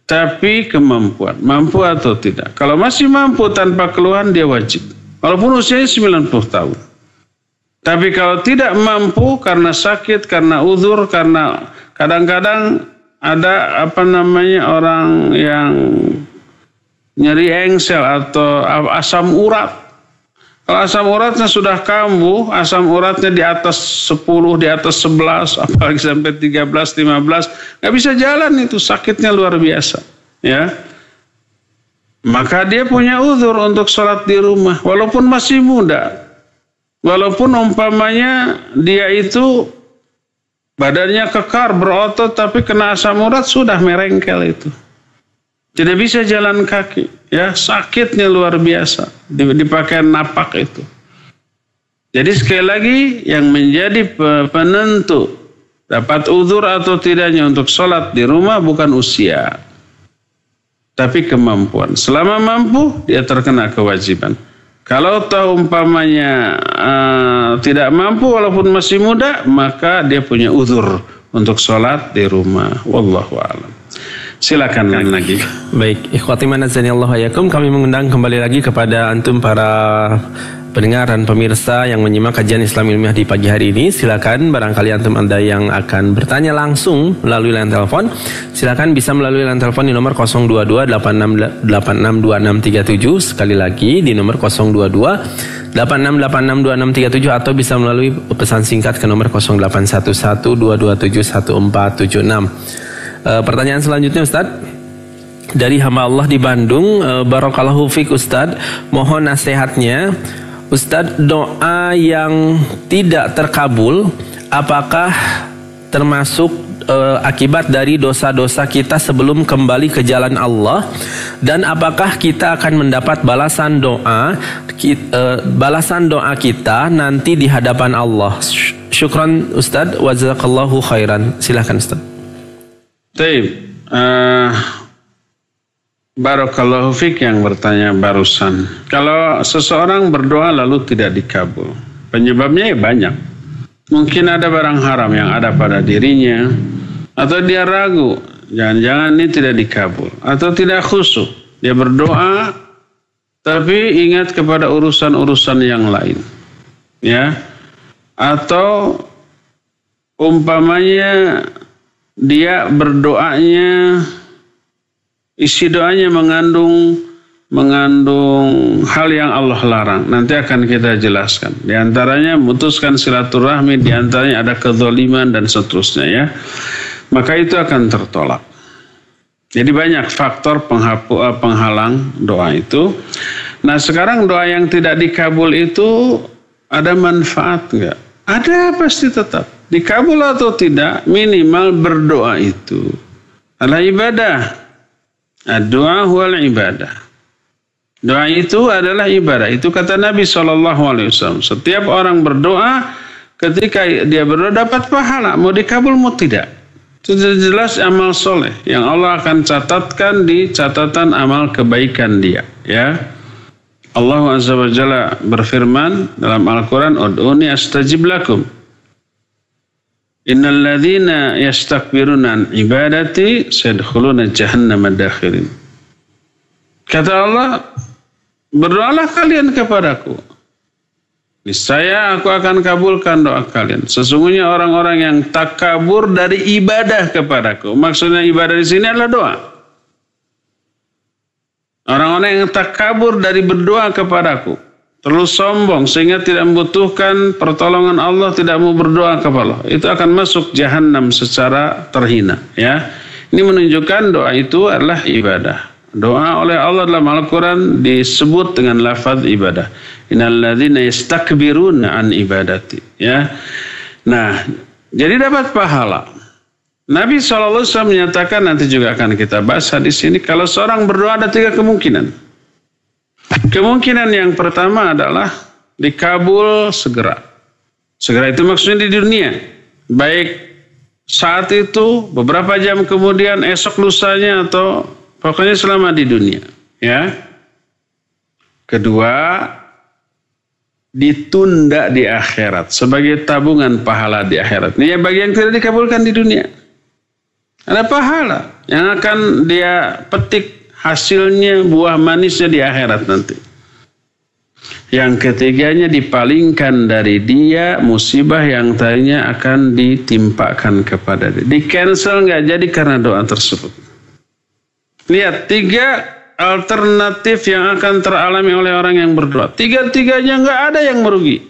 tapi kemampuan. Mampu atau tidak. Kalau masih mampu tanpa keluhan dia wajib. Walaupun usianya 90 tahun. Tapi kalau tidak mampu karena sakit, karena uzur, karena kadang-kadang ada apa namanya orang yang nyeri engsel atau asam urat kalau asam uratnya sudah kambuh, asam uratnya di atas 10, di atas 11, apalagi sampai 13, 15, nggak bisa jalan itu sakitnya luar biasa. Ya, maka dia punya uzur untuk sholat di rumah, walaupun masih muda, walaupun umpamanya dia itu badannya kekar berotot, tapi kena asam urat sudah merengkel itu. Tidak bisa jalan kaki, ya sakitnya luar biasa dipakai napak itu. Jadi sekali lagi yang menjadi penentu dapat uzur atau tidaknya untuk sholat di rumah bukan usia, tapi kemampuan. Selama mampu dia terkena kewajiban. Kalau tahu umpamanya uh, tidak mampu walaupun masih muda, maka dia punya uzur untuk sholat di rumah. Wallahu a'lam. Silakan lagi. lagi. Baik, ikhwati Allah hayakum kami mengundang kembali lagi kepada antum para pendengar dan pemirsa yang menyimak kajian Islam ilmiah di pagi hari ini. Silakan barangkali antum Anda yang akan bertanya langsung melalui line telepon, silakan bisa melalui line telepon di nomor 022 2637 sekali lagi di nomor 022 86862637 atau bisa melalui pesan singkat ke nomor 1476 Eh, pertanyaan selanjutnya Ustadz dari hamba Allah di Bandung e, eh, Barokallahu Fik Ustadz mohon nasihatnya Ustadz doa yang tidak terkabul apakah termasuk uh, akibat dari dosa-dosa kita sebelum kembali ke jalan Allah dan apakah kita akan mendapat balasan doa ki, uh, balasan doa kita nanti di hadapan Allah syukran Ustadz Wazakallahu khairan silahkan Ustadz Taib. Uh, eh, Barokallahu fik yang bertanya barusan. Kalau seseorang berdoa lalu tidak dikabul, penyebabnya ya banyak. Mungkin ada barang haram yang ada pada dirinya, atau dia ragu, jangan-jangan ini tidak dikabul, atau tidak khusyuk. Dia berdoa, tapi ingat kepada urusan-urusan yang lain. Ya, atau umpamanya dia berdoanya isi doanya mengandung mengandung hal yang Allah larang. Nanti akan kita jelaskan. Di antaranya memutuskan silaturahmi, di antaranya ada kezaliman dan seterusnya ya. Maka itu akan tertolak. Jadi banyak faktor penghapu, eh, penghalang doa itu. Nah sekarang doa yang tidak dikabul itu ada manfaat nggak? Ada pasti tetap. Dikabul atau tidak, minimal berdoa itu adalah ibadah. Doa huwal ibadah. Doa itu adalah ibadah. Itu kata Nabi SAW. Setiap orang berdoa, ketika dia berdoa dapat pahala. Mau dikabul mau tidak. itu jelas amal soleh. Yang Allah akan catatkan di catatan amal kebaikan dia. Ya. Allah Azza wa Jalla berfirman dalam Al-Quran, Ud'uni astajib lakum. Innal ladzina yastakbiruna ibadati sayadkhuluna jahannam adakhirin. Kata Allah, berdoalah kalian kepadaku. Niscaya aku akan kabulkan doa kalian. Sesungguhnya orang-orang yang tak kabur dari ibadah kepadaku. Maksudnya ibadah di sini adalah doa. Orang-orang yang tak kabur dari berdoa kepadaku. Terlalu sombong sehingga tidak membutuhkan pertolongan Allah, tidak mau berdoa kepada Allah. Itu akan masuk jahanam secara terhina. Ya, Ini menunjukkan doa itu adalah ibadah. Doa oleh Allah dalam Al-Quran disebut dengan lafaz ibadah. Innalladzina yastakbiruna an ibadati. Ya. Nah, jadi dapat pahala. Nabi SAW menyatakan nanti juga akan kita bahas di sini. Kalau seorang berdoa ada tiga kemungkinan. Kemungkinan yang pertama adalah dikabul segera. Segera itu maksudnya di dunia. Baik saat itu, beberapa jam kemudian, esok lusanya atau pokoknya selama di dunia. Ya. Kedua, ditunda di akhirat sebagai tabungan pahala di akhirat. Ini yang bagi yang tidak dikabulkan di dunia. Ada pahala yang akan dia petik hasilnya buah manisnya di akhirat nanti. Yang ketiganya dipalingkan dari dia musibah yang tadinya akan ditimpakan kepada dia. Di cancel nggak jadi karena doa tersebut. Lihat tiga alternatif yang akan teralami oleh orang yang berdoa. Tiga-tiganya nggak ada yang merugi.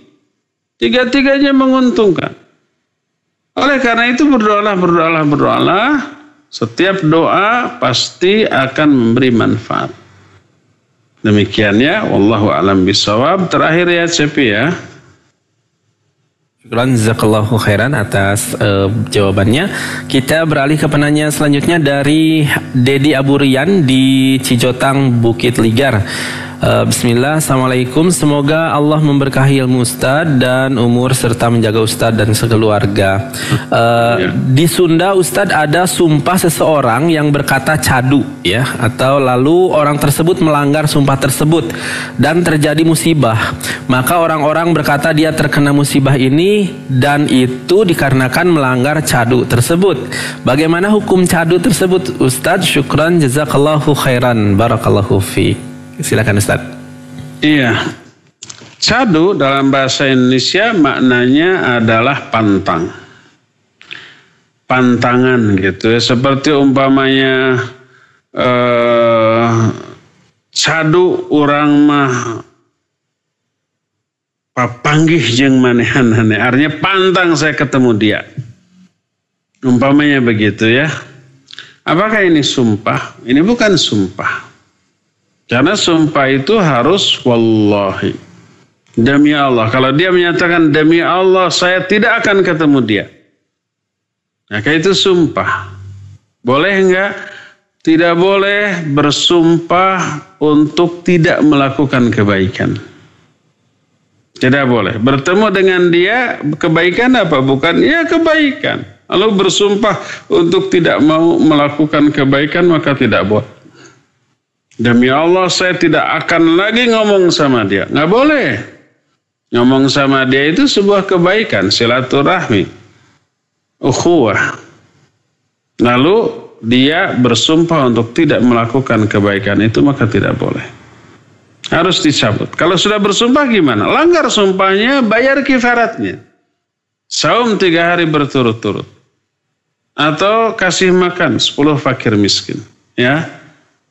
Tiga-tiganya menguntungkan. Oleh karena itu berdoalah, berdoalah, berdoalah setiap doa pasti akan memberi manfaat. Demikian Demikiannya, wallahu alam bisawab. Terakhir ya Cepi ya. Syukran jazakallahu khairan atas uh, jawabannya. Kita beralih ke penanya selanjutnya dari Dedi Aburian di Cijotang Bukit Ligar. Eh, bismillah, Assalamualaikum. Semoga Allah memberkahi ilmu Ustadz dan umur serta menjaga Ustadz dan sekeluarga. Uh, di Sunda Ustadz ada sumpah seseorang yang berkata cadu ya atau lalu orang tersebut melanggar sumpah tersebut dan terjadi musibah. Maka orang-orang berkata dia terkena musibah ini dan itu dikarenakan melanggar cadu tersebut. Bagaimana hukum cadu tersebut Ustadz? Syukran jazakallahu khairan barakallahu fi. Silakan Ustaz. Iya. Cadu dalam bahasa Indonesia maknanya adalah pantang. Pantangan gitu ya. Seperti umpamanya eh, cadu orang mah papanggih jeng manehan artinya pantang saya ketemu dia umpamanya begitu ya apakah ini sumpah ini bukan sumpah karena sumpah itu harus wallahi. Demi Allah. Kalau dia menyatakan demi Allah saya tidak akan ketemu dia. Maka itu sumpah. Boleh enggak? Tidak boleh bersumpah untuk tidak melakukan kebaikan. Tidak boleh. Bertemu dengan dia kebaikan apa bukan? Ya kebaikan. Lalu bersumpah untuk tidak mau melakukan kebaikan maka tidak boleh. Demi Allah saya tidak akan lagi ngomong sama dia. Nggak boleh. Ngomong sama dia itu sebuah kebaikan, silaturahmi, ukhuwah. Lalu dia bersumpah untuk tidak melakukan kebaikan itu maka tidak boleh. Harus dicabut. Kalau sudah bersumpah gimana? Langgar sumpahnya, bayar kifaratnya. Saum tiga hari berturut-turut. Atau kasih makan sepuluh fakir miskin. Ya,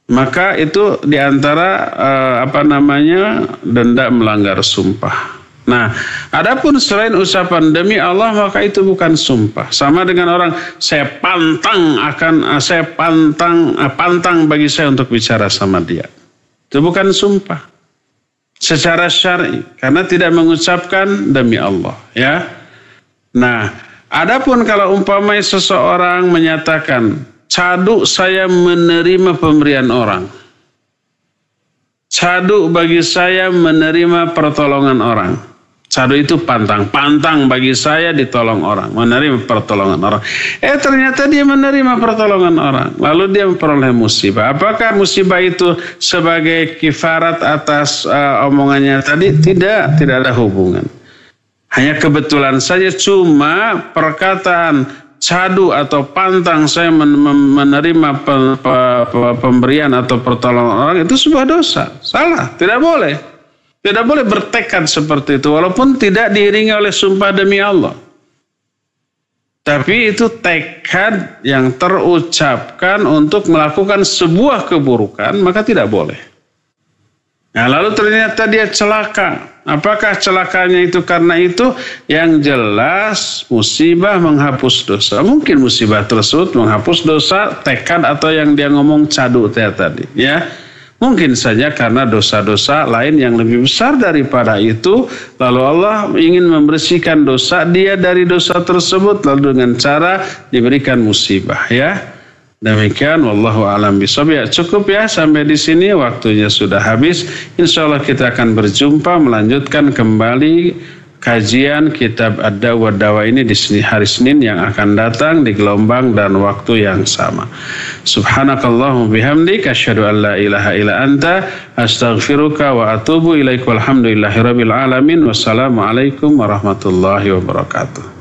maka itu diantara eh, apa namanya denda melanggar sumpah. Nah, adapun selain ucapan pandemi Allah maka itu bukan sumpah. Sama dengan orang saya pantang akan eh, saya pantang eh, pantang bagi saya untuk bicara sama dia. Itu bukan sumpah secara syar'i karena tidak mengucapkan demi Allah, ya. Nah, adapun kalau umpamai seseorang menyatakan Cadu saya menerima pemberian orang. Cadu bagi saya menerima pertolongan orang. Cadu itu pantang. Pantang bagi saya ditolong orang. Menerima pertolongan orang. Eh ternyata dia menerima pertolongan orang. Lalu dia memperoleh musibah. Apakah musibah itu sebagai kifarat atas uh, omongannya tadi? Tidak. Tidak ada hubungan. Hanya kebetulan saja cuma perkataan cadu atau pantang saya menerima pemberian atau pertolongan orang itu sebuah dosa. Salah, tidak boleh. Tidak boleh bertekad seperti itu walaupun tidak diiringi oleh sumpah demi Allah. Tapi itu tekad yang terucapkan untuk melakukan sebuah keburukan, maka tidak boleh. Nah, lalu ternyata dia celaka. Apakah celakanya itu karena itu? Yang jelas musibah menghapus dosa. Mungkin musibah tersebut menghapus dosa tekad atau yang dia ngomong cadu teh tadi. Ya, Mungkin saja karena dosa-dosa lain yang lebih besar daripada itu, lalu Allah ingin membersihkan dosa dia dari dosa tersebut, lalu dengan cara diberikan musibah, ya. Demikian wallahu alam bisawab ya cukup ya sampai di sini waktunya sudah habis. Insya Allah kita akan berjumpa melanjutkan kembali kajian kitab Ad-Dawa ini di sini hari Senin yang akan datang di gelombang dan waktu yang sama. Subhanakallahumma bihamdi asyhadu an ilaha illa anta astaghfiruka wa atubu ilaika walhamdulillahi alamin. Wassalamualaikum warahmatullahi wabarakatuh.